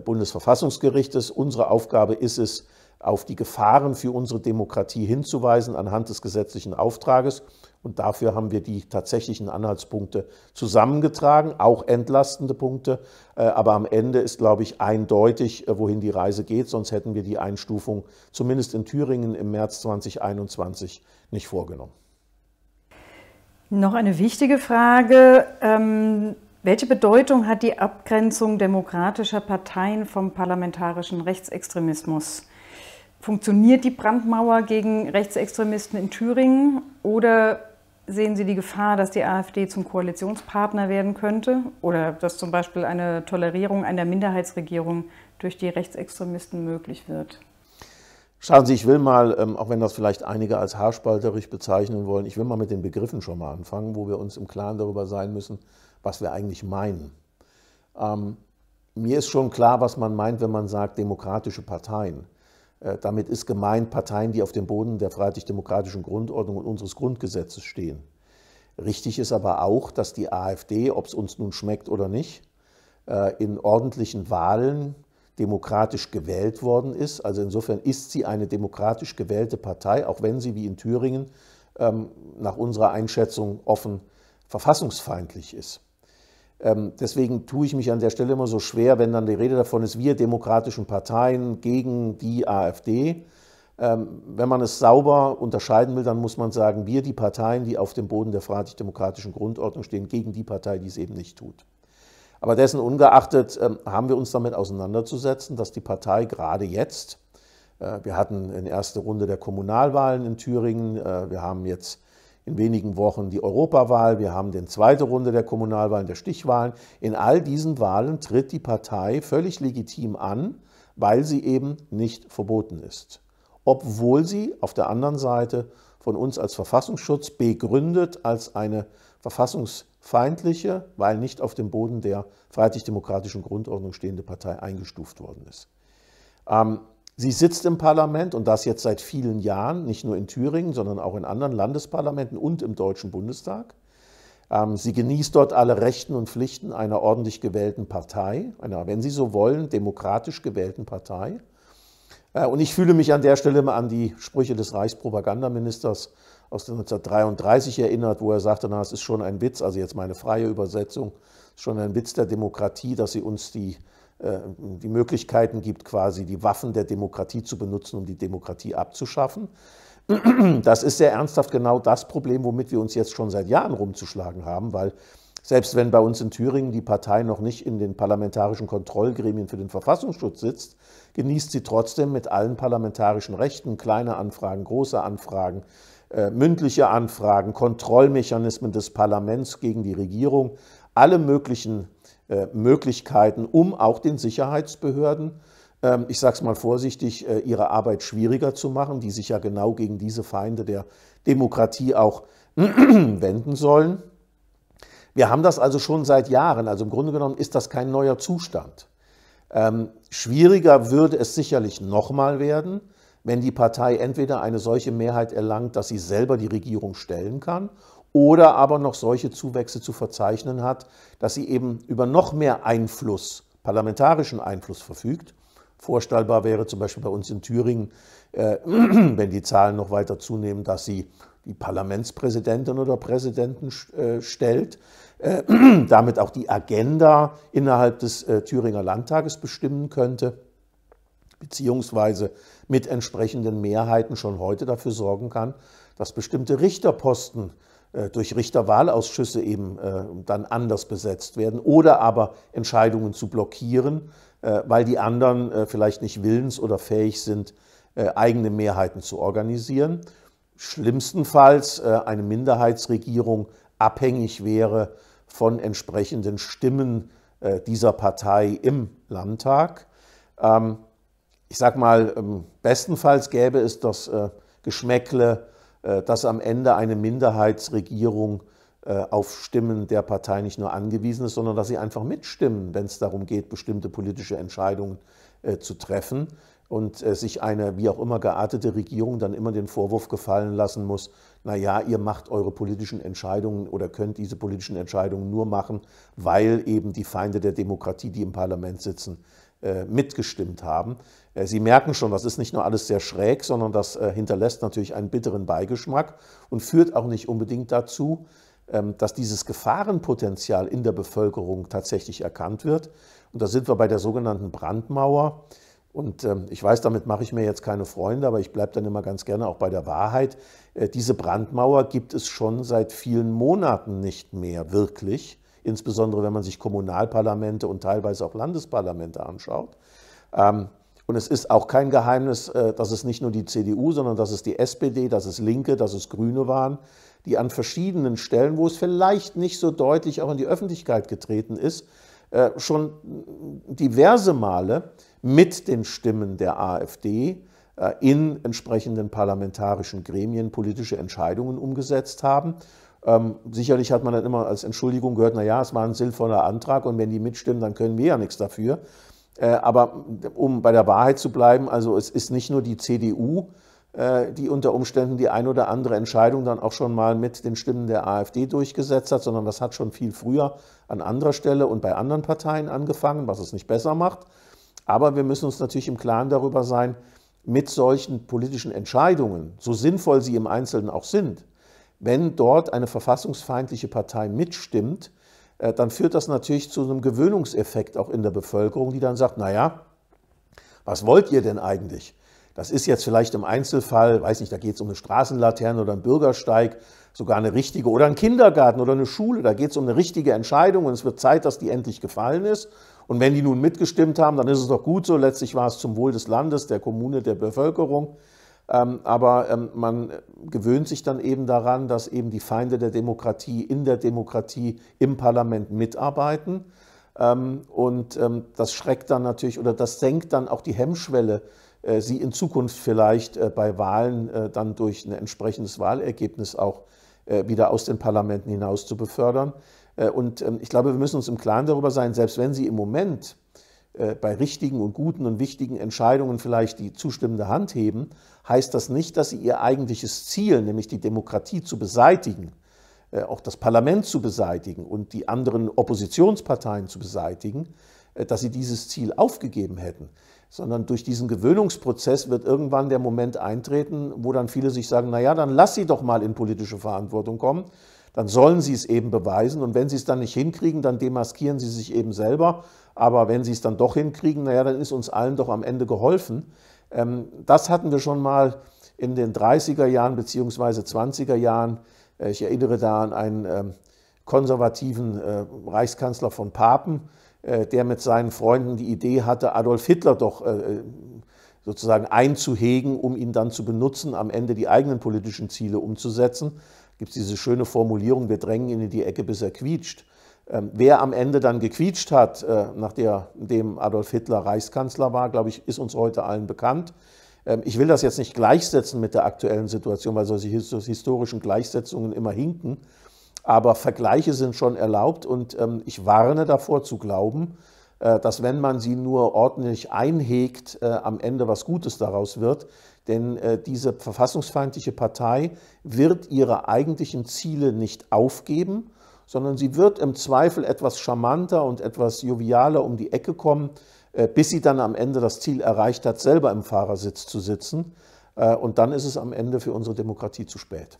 Bundesverfassungsgerichtes. Unsere Aufgabe ist es, auf die Gefahren für unsere Demokratie hinzuweisen anhand des gesetzlichen Auftrages. Und dafür haben wir die tatsächlichen Anhaltspunkte zusammengetragen, auch entlastende Punkte. Äh, aber am Ende ist, glaube ich, eindeutig, äh, wohin die Reise geht. Sonst hätten wir die Einstufung zumindest in Thüringen im März 2021 nicht vorgenommen. Noch eine wichtige Frage. Ähm, welche Bedeutung hat die Abgrenzung demokratischer Parteien vom parlamentarischen Rechtsextremismus? Funktioniert die Brandmauer gegen Rechtsextremisten in Thüringen oder sehen Sie die Gefahr, dass die AfD zum Koalitionspartner werden könnte oder dass zum Beispiel eine Tolerierung einer Minderheitsregierung durch die Rechtsextremisten möglich wird? Schauen Sie, ich will mal, ähm, auch wenn das vielleicht einige als haarspalterig bezeichnen wollen, ich will mal mit den Begriffen schon mal anfangen, wo wir uns im Klaren darüber sein müssen, was wir eigentlich meinen. Ähm, mir ist schon klar, was man meint, wenn man sagt demokratische Parteien. Äh, damit ist gemeint Parteien, die auf dem Boden der freiheitlich-demokratischen Grundordnung und unseres Grundgesetzes stehen. Richtig ist aber auch, dass die AfD, ob es uns nun schmeckt oder nicht, äh, in ordentlichen Wahlen demokratisch gewählt worden ist. Also insofern ist sie eine demokratisch gewählte Partei, auch wenn sie wie in Thüringen ähm, nach unserer Einschätzung offen verfassungsfeindlich ist. Ähm, deswegen tue ich mich an der Stelle immer so schwer, wenn dann die Rede davon ist, wir demokratischen Parteien gegen die AfD. Ähm, wenn man es sauber unterscheiden will, dann muss man sagen, wir die Parteien, die auf dem Boden der freiheitlich-demokratischen Grundordnung stehen, gegen die Partei, die es eben nicht tut. Aber dessen ungeachtet ähm, haben wir uns damit auseinanderzusetzen, dass die Partei gerade jetzt, äh, wir hatten eine erste Runde der Kommunalwahlen in Thüringen, äh, wir haben jetzt in wenigen Wochen die Europawahl, wir haben die zweite Runde der Kommunalwahlen, der Stichwahlen. In all diesen Wahlen tritt die Partei völlig legitim an, weil sie eben nicht verboten ist. Obwohl sie auf der anderen Seite von uns als Verfassungsschutz begründet als eine verfassungsfeindliche, weil nicht auf dem Boden der freiheitlich-demokratischen Grundordnung stehende Partei eingestuft worden ist. Ähm, Sie sitzt im Parlament und das jetzt seit vielen Jahren, nicht nur in Thüringen, sondern auch in anderen Landesparlamenten und im Deutschen Bundestag. Ähm, sie genießt dort alle Rechten und Pflichten einer ordentlich gewählten Partei, einer, wenn Sie so wollen, demokratisch gewählten Partei. Äh, und ich fühle mich an der Stelle immer an die Sprüche des Reichspropagandaministers aus 1933 erinnert, wo er sagte, na, es ist schon ein Witz, also jetzt meine freie Übersetzung, es ist schon ein Witz der Demokratie, dass sie uns die äh, die Möglichkeiten gibt, quasi die Waffen der Demokratie zu benutzen, um die Demokratie abzuschaffen. Das ist sehr ernsthaft genau das Problem, womit wir uns jetzt schon seit Jahren rumzuschlagen haben, weil selbst wenn bei uns in Thüringen die Partei noch nicht in den parlamentarischen Kontrollgremien für den Verfassungsschutz sitzt, genießt sie trotzdem mit allen parlamentarischen Rechten, kleine Anfragen, große Anfragen, äh, mündliche Anfragen, Kontrollmechanismen des Parlaments gegen die Regierung, alle möglichen äh, Möglichkeiten, um auch den Sicherheitsbehörden, ähm, ich sage es mal vorsichtig, äh, ihre Arbeit schwieriger zu machen, die sich ja genau gegen diese Feinde der Demokratie auch [CLEARS THROAT] wenden sollen. Wir haben das also schon seit Jahren, also im Grunde genommen ist das kein neuer Zustand. Ähm, schwieriger würde es sicherlich nochmal werden, wenn die Partei entweder eine solche Mehrheit erlangt, dass sie selber die Regierung stellen kann, oder aber noch solche Zuwächse zu verzeichnen hat, dass sie eben über noch mehr Einfluss, parlamentarischen Einfluss verfügt. Vorstellbar wäre zum Beispiel bei uns in Thüringen, äh, [CLEARS THROAT] wenn die Zahlen noch weiter zunehmen, dass sie die Parlamentspräsidentin oder Präsidenten äh, stellt, äh, [CLEARS THROAT] damit auch die Agenda innerhalb des äh, Thüringer Landtages bestimmen könnte, beziehungsweise mit entsprechenden Mehrheiten schon heute dafür sorgen kann, dass bestimmte Richterposten äh, durch Richterwahlausschüsse eben äh, dann anders besetzt werden oder aber Entscheidungen zu blockieren, äh, weil die anderen vielleicht nicht willens oder fähig sind, eigene Mehrheiten zu organisieren. Schlimmstenfalls eine Minderheitsregierung abhängig wäre von entsprechenden Stimmen dieser Partei im Landtag. Ähm, ich sage mal, ähm, bestenfalls gäbe es das Geschmäckle, äh, dass am Ende eine Minderheitsregierung äh, auf Stimmen der Partei nicht nur angewiesen ist, sondern dass sie einfach mitstimmen, wenn es darum geht, bestimmte politische Entscheidungen äh, zu treffen und sich eine wie auch immer geartete Regierung dann immer den Vorwurf gefallen lassen muss, na ja, ihr macht eure politischen Entscheidungen oder könnt diese politischen Entscheidungen nur machen, weil eben die Feinde der Demokratie, die im Parlament sitzen, äh, mitgestimmt haben. Äh, sie merken schon, das ist nicht nur alles sehr schräg, sondern das äh, hinterlässt natürlich einen bitteren Beigeschmack und führt auch nicht unbedingt dazu, ähm, dass dieses Gefahrenpotenzial in der Bevölkerung tatsächlich erkannt wird. Und da sind wir bei der sogenannten Brandmauer. Und ähm, ich weiß, damit mache ich mir jetzt keine Freunde, aber ich bleibe dann immer ganz gerne auch bei der Wahrheit. diese Brandmauer gibt es schon seit vielen Monaten nicht mehr wirklich insbesondere wenn man sich Kommunalparlamente und teilweise auch Landesparlamente anschaut. Ähm, und es ist auch kein Geheimnis, äh, dass es nicht nur die CDU, sondern dass es die SPD, dass es Linke, dass es Grüne waren, die an verschiedenen Stellen, wo es vielleicht nicht so deutlich auch in die Öffentlichkeit getreten ist, äh, schon diverse Male mit den Stimmen der AfD äh, in entsprechenden parlamentarischen Gremien politische Entscheidungen umgesetzt haben ähm, sicherlich hat man dann immer als Entschuldigung gehört, naja, es war ein sinnvoller Antrag und wenn die mitstimmen, dann können wir ja nichts dafür. Äh, aber um bei der Wahrheit zu bleiben, also es ist nicht nur die CDU, äh, die unter Umständen die ein oder andere Entscheidung dann auch schon mal mit den Stimmen der AfD durchgesetzt hat, sondern das hat schon viel früher an anderer Stelle und bei anderen Parteien angefangen, was es nicht besser macht. Aber wir müssen uns natürlich im Klaren darüber sein, mit solchen politischen Entscheidungen, so sinnvoll sie im Einzelnen auch sind, wenn dort eine verfassungsfeindliche Partei mitstimmt, äh, dann führt das natürlich zu einem Gewöhnungseffekt auch in der Bevölkerung, die dann sagt, naja, was wollt ihr denn eigentlich? Das ist jetzt vielleicht im Einzelfall, weiß nicht, da geht es um eine Straßenlaterne oder einen Bürgersteig, sogar eine richtige oder einen Kindergarten oder eine Schule. Da geht es um eine richtige Entscheidung und es wird Zeit, dass die endlich gefallen ist. Und wenn die nun mitgestimmt haben, dann ist es doch gut so. Letztlich war es zum Wohl des Landes, der Kommune, der Bevölkerung. Ähm, aber ähm, man gewöhnt sich dann eben daran, dass eben die Feinde der Demokratie in der Demokratie im Parlament mitarbeiten. Ähm, und das schreckt dann natürlich oder das senkt dann auch die Hemmschwelle, äh, sie in Zukunft vielleicht äh, bei Wahlen äh, dann durch ein entsprechendes Wahlergebnis auch wieder aus den Parlamenten hinaus zu befördern. und ich glaube, wir müssen uns im Klaren darüber sein, selbst wenn sie im Moment äh, bei richtigen und guten und wichtigen Entscheidungen vielleicht die zustimmende Hand heben, heißt das nicht, dass sie ihr eigentliches Ziel, nämlich die Demokratie zu beseitigen, äh, auch das Parlament zu beseitigen und die anderen Oppositionsparteien zu beseitigen, äh, dass sie dieses Ziel aufgegeben hätten, sondern durch diesen Gewöhnungsprozess wird irgendwann der Moment eintreten, wo dann viele sich sagen, na ja, dann lass sie doch mal in politische Verantwortung kommen, dann sollen sie es eben beweisen und wenn sie es dann nicht hinkriegen, dann demaskieren sie sich eben selber aber wenn sie es dann doch hinkriegen, naja, dann ist uns allen doch am Ende geholfen. Ähm, das hatten wir schon mal in den 30er Jahren beziehungsweise 20er Jahren. Äh, ich erinnere da an einen ähm, konservativen äh, Reichskanzler von Papen, äh, der mit seinen Freunden die Idee hatte, Adolf Hitler doch sozusagen einzuhegen, um ihn dann zu benutzen, am Ende die eigenen politischen Ziele umzusetzen. Gibt es diese schöne Formulierung, wir drängen ihn in die Ecke, bis er quietscht. Ähm, wer am Ende dann gequietscht hat, äh, nachdem Adolf Hitler Reichskanzler war, glaube ich, ist uns heute allen bekannt. Ähm, ich will das jetzt nicht gleichsetzen mit der aktuellen Situation, weil solche historischen Gleichsetzungen immer hinken. Aber Vergleiche sind schon erlaubt und ähm, ich warne davor zu glauben, äh, dass wenn man sie nur ordentlich einhegt, äh, am Ende was Gutes daraus wird. Denn diese verfassungsfeindliche Partei wird ihre eigentlichen Ziele nicht aufgeben, sondern sie wird im Zweifel etwas charmanter und etwas jovialer um die Ecke kommen, äh, bis sie dann am Ende das Ziel erreicht hat, selber im Fahrersitz zu sitzen. Äh, und dann ist es am Ende für unsere Demokratie zu spät.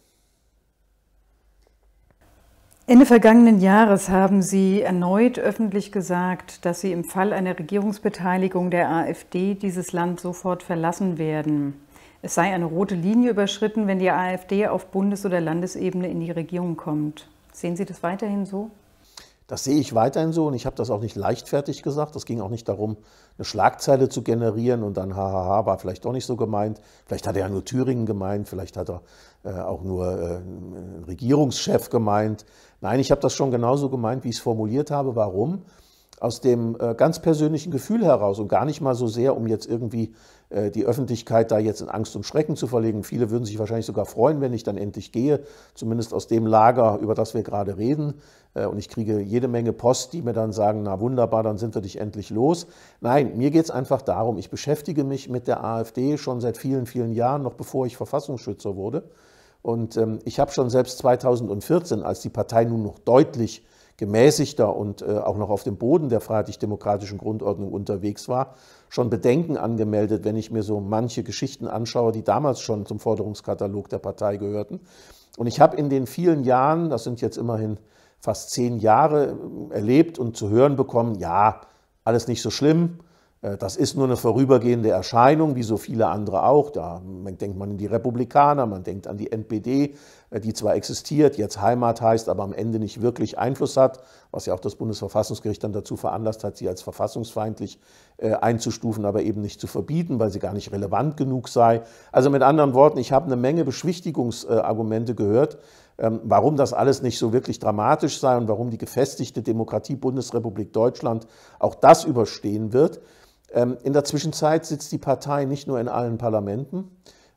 Ende vergangenen Jahres haben Sie erneut öffentlich gesagt, dass Sie im Fall einer Regierungsbeteiligung der AfD dieses Land sofort verlassen werden. Es sei eine rote Linie überschritten, wenn die AfD auf Bundes- oder Landesebene in die Regierung kommt. Sehen Sie das weiterhin so? Das sehe ich weiterhin so und ich habe das auch nicht leichtfertig gesagt. Das ging auch nicht darum, eine Schlagzeile zu generieren und dann hahaha, war vielleicht doch nicht so gemeint. Vielleicht hat er ja nur Thüringen gemeint, vielleicht hat er äh, auch nur äh, einen Regierungschef gemeint. Nein, ich habe das schon genauso gemeint, wie ich es formuliert habe. Warum? Aus dem äh, ganz persönlichen Gefühl heraus und gar nicht mal so sehr, um jetzt irgendwie äh, die Öffentlichkeit da jetzt in Angst und Schrecken zu verlegen. Viele würden sich wahrscheinlich sogar freuen, wenn ich dann endlich gehe, zumindest aus dem Lager, über das wir gerade reden. Äh, und ich kriege jede Menge Post, die mir dann sagen, na wunderbar, dann sind wir dich endlich los. Nein, mir geht es einfach darum, ich beschäftige mich mit der AfD schon seit vielen, vielen Jahren, noch bevor ich Verfassungsschützer wurde. Und ähm, ich habe schon selbst 2014, als die Partei nun noch deutlich gemäßigter und äh, auch noch auf dem Boden der freiheitlich-demokratischen Grundordnung unterwegs war, schon Bedenken angemeldet, wenn ich mir so manche Geschichten anschaue, die damals schon zum Forderungskatalog der Partei gehörten. Und ich habe in den vielen Jahren, das sind jetzt immerhin fast zehn Jahre, erlebt und zu hören bekommen, ja, alles nicht so schlimm, äh, das ist nur eine vorübergehende Erscheinung, wie so viele andere auch. Da denkt man an die Republikaner, man denkt an die NPD, äh, die zwar existiert, jetzt Heimat heißt, aber am Ende nicht wirklich Einfluss hat, was ja auch das Bundesverfassungsgericht dann dazu veranlasst hat, sie als verfassungsfeindlich äh, einzustufen, aber eben nicht zu verbieten, weil sie gar nicht relevant genug sei. Also mit anderen Worten, ich habe eine Menge Beschwichtigungsargumente gehört, ähm, warum das alles nicht so wirklich dramatisch sei und warum die gefestigte Demokratie Bundesrepublik Deutschland auch das überstehen wird. Ähm, in der Zwischenzeit sitzt die Partei nicht nur in allen Parlamenten,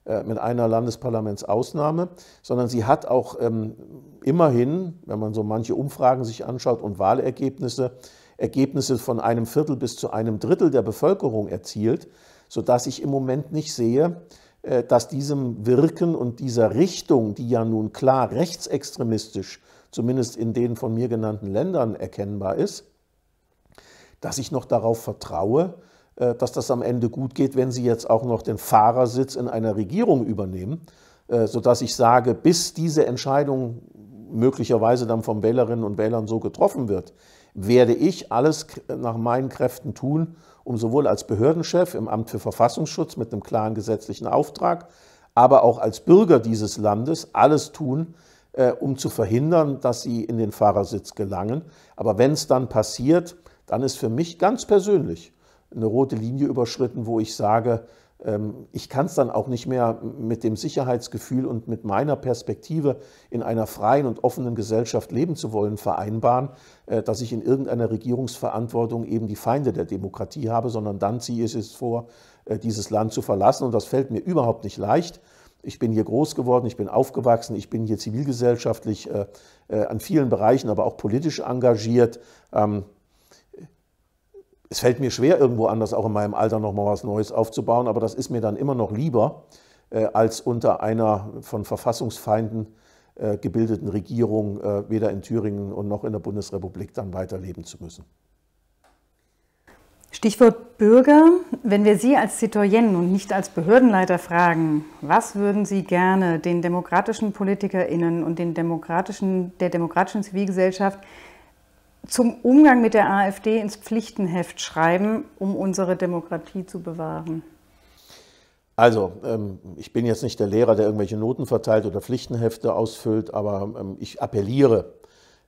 äh, mit einer Landesparlamentsausnahme, sondern sie hat auch ähm, immerhin, wenn man so manche Umfragen sich anschaut und Wahlergebnisse, Ergebnisse von einem Viertel bis zu einem Drittel der Bevölkerung erzielt, sodass ich im Moment nicht sehe, äh, dass diesem Wirken und dieser Richtung, die ja nun klar rechtsextremistisch, zumindest in den von mir genannten Ländern erkennbar ist, dass ich noch darauf vertraue, äh, dass das am Ende gut geht, wenn sie jetzt auch noch den Fahrersitz in einer Regierung übernehmen, äh, sodass ich sage, bis diese Entscheidung möglicherweise dann von Wählerinnen und Wählern so getroffen wird, werde ich alles nach meinen Kräften tun, um sowohl als Behördenchef im Amt für Verfassungsschutz mit einem klaren gesetzlichen Auftrag, aber auch als Bürger dieses Landes alles tun, äh, um zu verhindern, dass sie in den Fahrersitz gelangen. Aber wenn es dann passiert, dann ist für mich ganz persönlich eine rote Linie überschritten, wo ich sage, ähm, ich kann es dann auch nicht mehr mit dem Sicherheitsgefühl und mit meiner Perspektive in einer freien und offenen Gesellschaft leben zu wollen vereinbaren, äh, dass ich in irgendeiner Regierungsverantwortung eben die Feinde der Demokratie habe, sondern dann ziehe ich es vor, äh, dieses Land zu verlassen. Und das fällt mir überhaupt nicht leicht. Ich bin hier groß geworden, ich bin aufgewachsen, ich bin hier zivilgesellschaftlich äh, an vielen Bereichen, aber auch politisch engagiert. Ähm, es fällt mir schwer, irgendwo anders auch in meinem Alter nochmal was Neues aufzubauen, aber das ist mir dann immer noch lieber, äh, als unter einer von Verfassungsfeinden äh, gebildeten Regierung äh, weder in Thüringen und noch in der Bundesrepublik dann weiterleben zu müssen. Stichwort Bürger. Wenn wir Sie als Citoyen und nicht als Behördenleiter fragen, was würden Sie gerne den demokratischen PolitikerInnen und den demokratischen, der demokratischen Zivilgesellschaft zum Umgang mit der AfD ins Pflichtenheft schreiben, um unsere Demokratie zu bewahren? Also, ähm, ich bin jetzt nicht der Lehrer, der irgendwelche Noten verteilt oder Pflichtenhefte ausfüllt, aber ähm, ich appelliere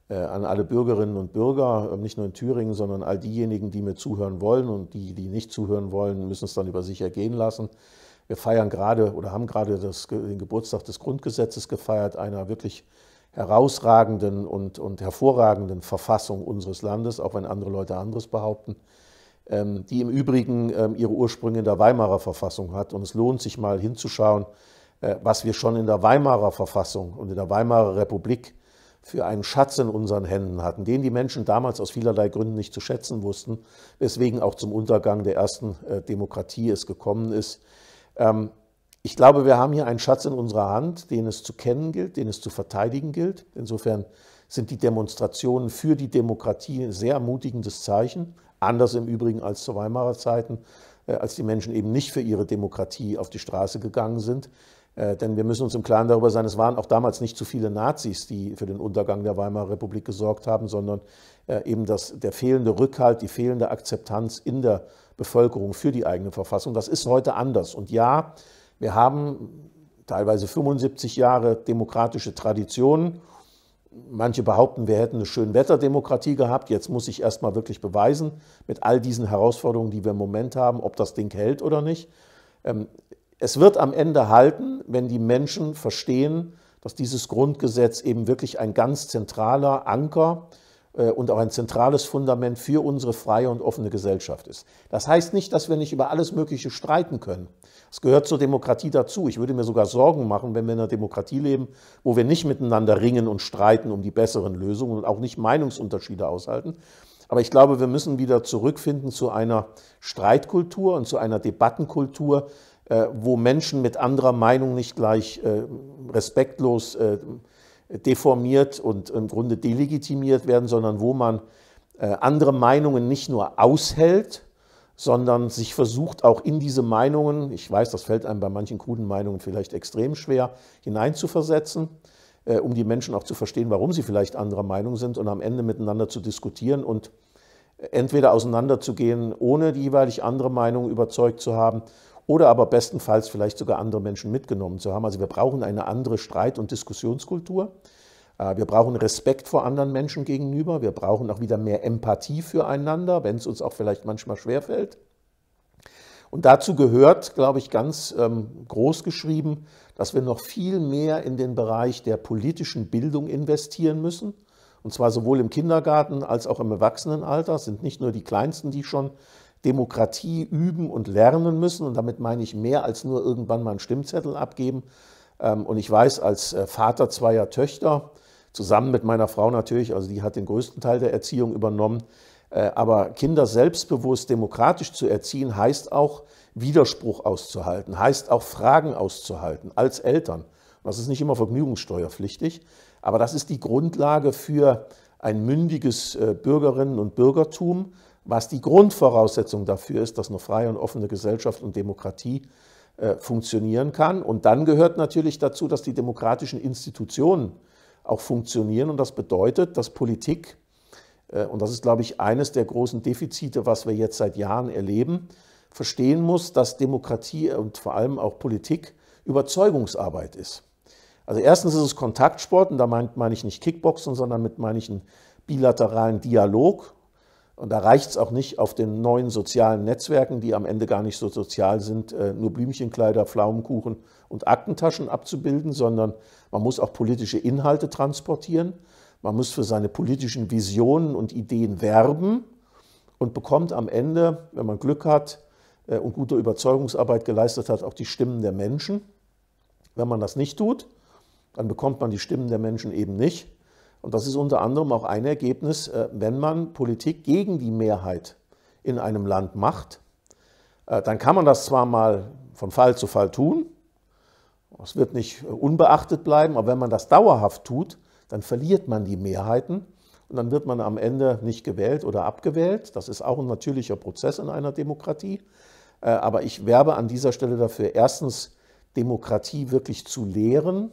äh, an alle Bürgerinnen und Bürger, ähm, nicht nur in Thüringen, sondern all diejenigen, die mir zuhören wollen und die, die nicht zuhören wollen, müssen es dann über sich ergehen lassen. Wir feiern gerade oder haben gerade das, den Geburtstag des Grundgesetzes gefeiert, einer wirklich herausragenden und, und hervorragenden Verfassung unseres Landes, auch wenn andere Leute anderes behaupten, ähm, die im Übrigen ähm, ihre Ursprünge in der Weimarer Verfassung hat. Und es lohnt sich mal hinzuschauen, äh, was wir schon in der Weimarer Verfassung und in der Weimarer Republik für einen Schatz in unseren Händen hatten, den die Menschen damals aus vielerlei Gründen nicht zu schätzen wussten, weswegen auch zum Untergang der ersten äh, Demokratie es gekommen ist. Ähm, ich glaube, wir haben hier einen Schatz in unserer Hand, den es zu kennen gilt, den es zu verteidigen gilt. Insofern sind die Demonstrationen für die Demokratie ein sehr ermutigendes Zeichen. Anders im Übrigen als zu Weimarer Zeiten, äh, als die Menschen eben nicht für ihre Demokratie auf die Straße gegangen sind. Äh, denn wir müssen uns im Klaren darüber sein, es waren auch damals nicht zu viele Nazis, die für den Untergang der Weimarer Republik gesorgt haben, sondern äh, eben das, der fehlende Rückhalt, die fehlende Akzeptanz in der Bevölkerung für die eigene Verfassung. Das ist heute anders. Und ja, wir haben teilweise 75 Jahre demokratische Traditionen. Manche behaupten, wir hätten eine Schönwetterdemokratie gehabt. Jetzt muss ich erstmal wirklich beweisen, mit all diesen Herausforderungen, die wir im Moment haben, ob das Ding hält oder nicht. Ähm, es wird am Ende halten, wenn die Menschen verstehen, dass dieses Grundgesetz eben wirklich ein ganz zentraler Anker ist äh, und auch ein zentrales Fundament für unsere freie und offene Gesellschaft ist. Das heißt nicht, dass wir nicht über alles Mögliche streiten können. Es gehört zur Demokratie dazu. Ich würde mir sogar Sorgen machen, wenn wir in einer Demokratie leben, wo wir nicht miteinander ringen und streiten um die besseren Lösungen und auch nicht Meinungsunterschiede aushalten. Aber ich glaube, wir müssen wieder zurückfinden zu einer Streitkultur und zu einer Debattenkultur, äh, wo Menschen mit anderer Meinung nicht gleich äh, respektlos deformiert und im Grunde delegitimiert werden, sondern wo man äh, andere Meinungen nicht nur aushält, sondern sich versucht auch in diese Meinungen, ich weiß, das fällt einem bei manchen kruden Meinungen vielleicht extrem schwer, hineinzuversetzen, äh, um die Menschen auch zu verstehen, warum sie vielleicht anderer Meinung sind und am Ende miteinander zu diskutieren und äh, entweder auseinanderzugehen, ohne die jeweilig andere Meinung überzeugt zu haben, oder aber bestenfalls vielleicht sogar andere Menschen mitgenommen zu haben. Also wir brauchen eine andere Streit- und Diskussionskultur. Äh, wir brauchen Respekt vor anderen Menschen gegenüber. Wir brauchen auch wieder mehr Empathie füreinander, wenn es uns auch vielleicht manchmal schwerfällt. Und dazu gehört, glaube ich, ganz ähm, groß geschrieben, dass wir noch viel mehr in den Bereich der politischen Bildung investieren müssen. Und zwar sowohl im Kindergarten als auch im Erwachsenenalter. Es sind nicht nur die Kleinsten, die schon Demokratie üben und lernen müssen. Und damit meine ich mehr als nur irgendwann mal einen Stimmzettel abgeben. Ähm, und ich weiß, als äh, Vater zweier Töchter, zusammen mit meiner Frau natürlich, also die hat den größten Teil der Erziehung übernommen, äh, aber Kinder selbstbewusst demokratisch zu erziehen, heißt auch Widerspruch auszuhalten, heißt auch Fragen auszuhalten als Eltern. Das ist nicht immer vergnügungssteuerpflichtig, aber das ist die Grundlage für ein mündiges äh, Bürgerinnen- und Bürgertum was die Grundvoraussetzung dafür ist, dass eine freie und offene Gesellschaft und Demokratie äh, funktionieren kann. Und dann gehört natürlich dazu, dass die demokratischen Institutionen auch funktionieren. Und das bedeutet, dass Politik, äh, und das ist, glaube ich, eines der großen Defizite, was wir jetzt seit Jahren erleben, verstehen muss, dass Demokratie und vor allem auch Politik Überzeugungsarbeit ist. Also erstens ist es Kontaktsport, und da meine mein ich nicht Kickboxen, sondern mit meine ich einen bilateralen Dialog und da reicht es auch nicht, auf den neuen sozialen Netzwerken, die am Ende gar nicht so sozial sind, äh, nur Blümchenkleider, Pflaumenkuchen und Aktentaschen abzubilden, sondern man muss auch politische Inhalte transportieren, man muss für seine politischen Visionen und Ideen werben und bekommt am Ende, wenn man Glück hat äh, und gute Überzeugungsarbeit geleistet hat, auch die Stimmen der Menschen. Wenn man das nicht tut, dann bekommt man die Stimmen der Menschen eben nicht. Und das ist unter anderem auch ein Ergebnis, äh, wenn man Politik gegen die Mehrheit in einem Land macht, äh, dann kann man das zwar mal von Fall zu Fall tun, es wird nicht äh, unbeachtet bleiben, aber wenn man das dauerhaft tut, dann verliert man die Mehrheiten und dann wird man am Ende nicht gewählt oder abgewählt. Das ist auch ein natürlicher Prozess in einer Demokratie. Aber ich werbe an dieser Stelle dafür, erstens Demokratie wirklich zu lehren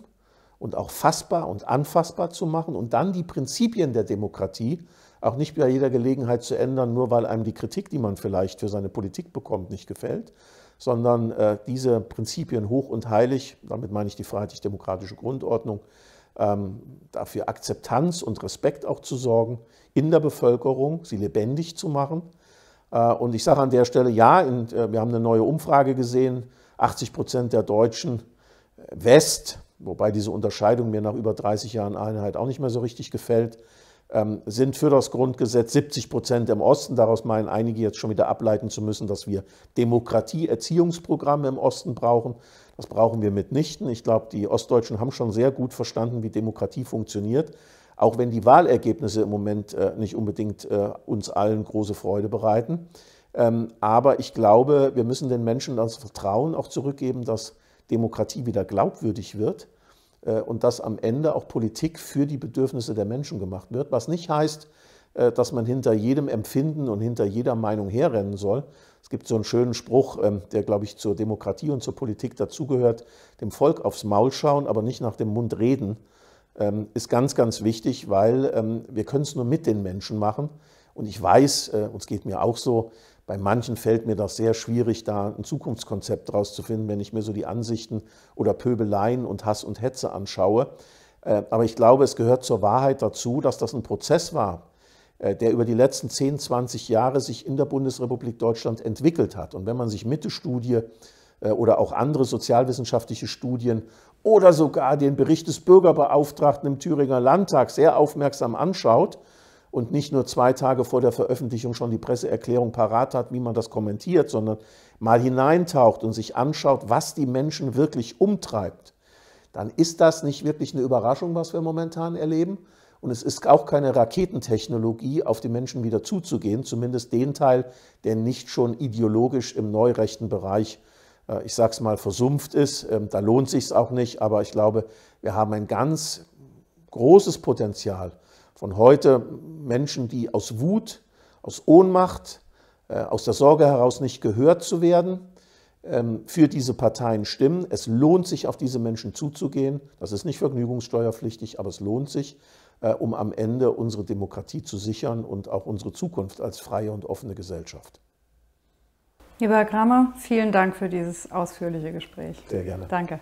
und auch fassbar und anfassbar zu machen und dann die Prinzipien der Demokratie auch nicht bei jeder Gelegenheit zu ändern, nur weil einem die Kritik, die man vielleicht für seine Politik bekommt, nicht gefällt, sondern äh, diese Prinzipien hoch und heilig, damit meine ich die freiheitlich-demokratische Grundordnung, ähm, dafür Akzeptanz und Respekt auch zu sorgen, in der Bevölkerung, sie lebendig zu machen. Äh, und ich sage an der Stelle, ja, in, äh, wir haben eine neue Umfrage gesehen, 80 Prozent der Deutschen äh, West wobei diese Unterscheidung mir nach über 30 Jahren Einheit auch nicht mehr so richtig gefällt, ähm, sind für das Grundgesetz 70 Prozent im Osten. Daraus meinen einige jetzt schon wieder ableiten zu müssen, dass wir Demokratie-Erziehungsprogramme im Osten brauchen. Das brauchen wir mitnichten. Ich glaube, die Ostdeutschen haben schon sehr gut verstanden, wie Demokratie funktioniert, auch wenn die Wahlergebnisse im Moment äh, nicht unbedingt äh, uns allen große Freude bereiten. Ähm, aber ich glaube, wir müssen den Menschen das Vertrauen auch zurückgeben, dass Demokratie wieder glaubwürdig wird äh, und dass am Ende auch Politik für die Bedürfnisse der Menschen gemacht wird, was nicht heißt, äh, dass man hinter jedem Empfinden und hinter jeder Meinung herrennen soll. Es gibt so einen schönen Spruch, ähm, der, glaube ich, zur Demokratie und zur Politik dazugehört, dem Volk aufs Maul schauen, aber nicht nach dem Mund reden, ähm, ist ganz, ganz wichtig, weil ähm, wir können es nur mit den Menschen machen. Und ich weiß, äh, und es geht mir auch so, bei manchen fällt mir das sehr schwierig, da ein Zukunftskonzept draus wenn ich mir so die Ansichten oder Pöbeleien und Hass und Hetze anschaue. Äh, aber ich glaube, es gehört zur Wahrheit dazu, dass das ein Prozess war, äh, der über die letzten 10, 20 Jahre sich in der Bundesrepublik Deutschland entwickelt hat. Und wenn man sich Mitte-Studie äh, oder auch andere sozialwissenschaftliche Studien oder sogar den Bericht des Bürgerbeauftragten im Thüringer Landtag sehr aufmerksam anschaut, und nicht nur zwei Tage vor der Veröffentlichung schon die Presseerklärung parat hat, wie man das kommentiert, sondern mal hineintaucht und sich anschaut, was die Menschen wirklich umtreibt, dann ist das nicht wirklich eine Überraschung, was wir momentan erleben. Und es ist auch keine Raketentechnologie, auf die Menschen wieder zuzugehen, zumindest den Teil, der nicht schon ideologisch im neurechten Bereich, äh, ich sage es mal, versumpft ist. Ähm, da lohnt sich es auch nicht, aber ich glaube, wir haben ein ganz großes Potenzial, von heute Menschen, die aus Wut, aus Ohnmacht, äh, aus der Sorge heraus nicht gehört zu werden, ähm, für diese Parteien stimmen. Es lohnt sich, auf diese Menschen zuzugehen. Das ist nicht vergnügungssteuerpflichtig, aber es lohnt sich, äh, um am Ende unsere Demokratie zu sichern und auch unsere Zukunft als freie und offene Gesellschaft. Lieber Herr Kramer, vielen Dank für dieses ausführliche Gespräch. Sehr gerne. Danke.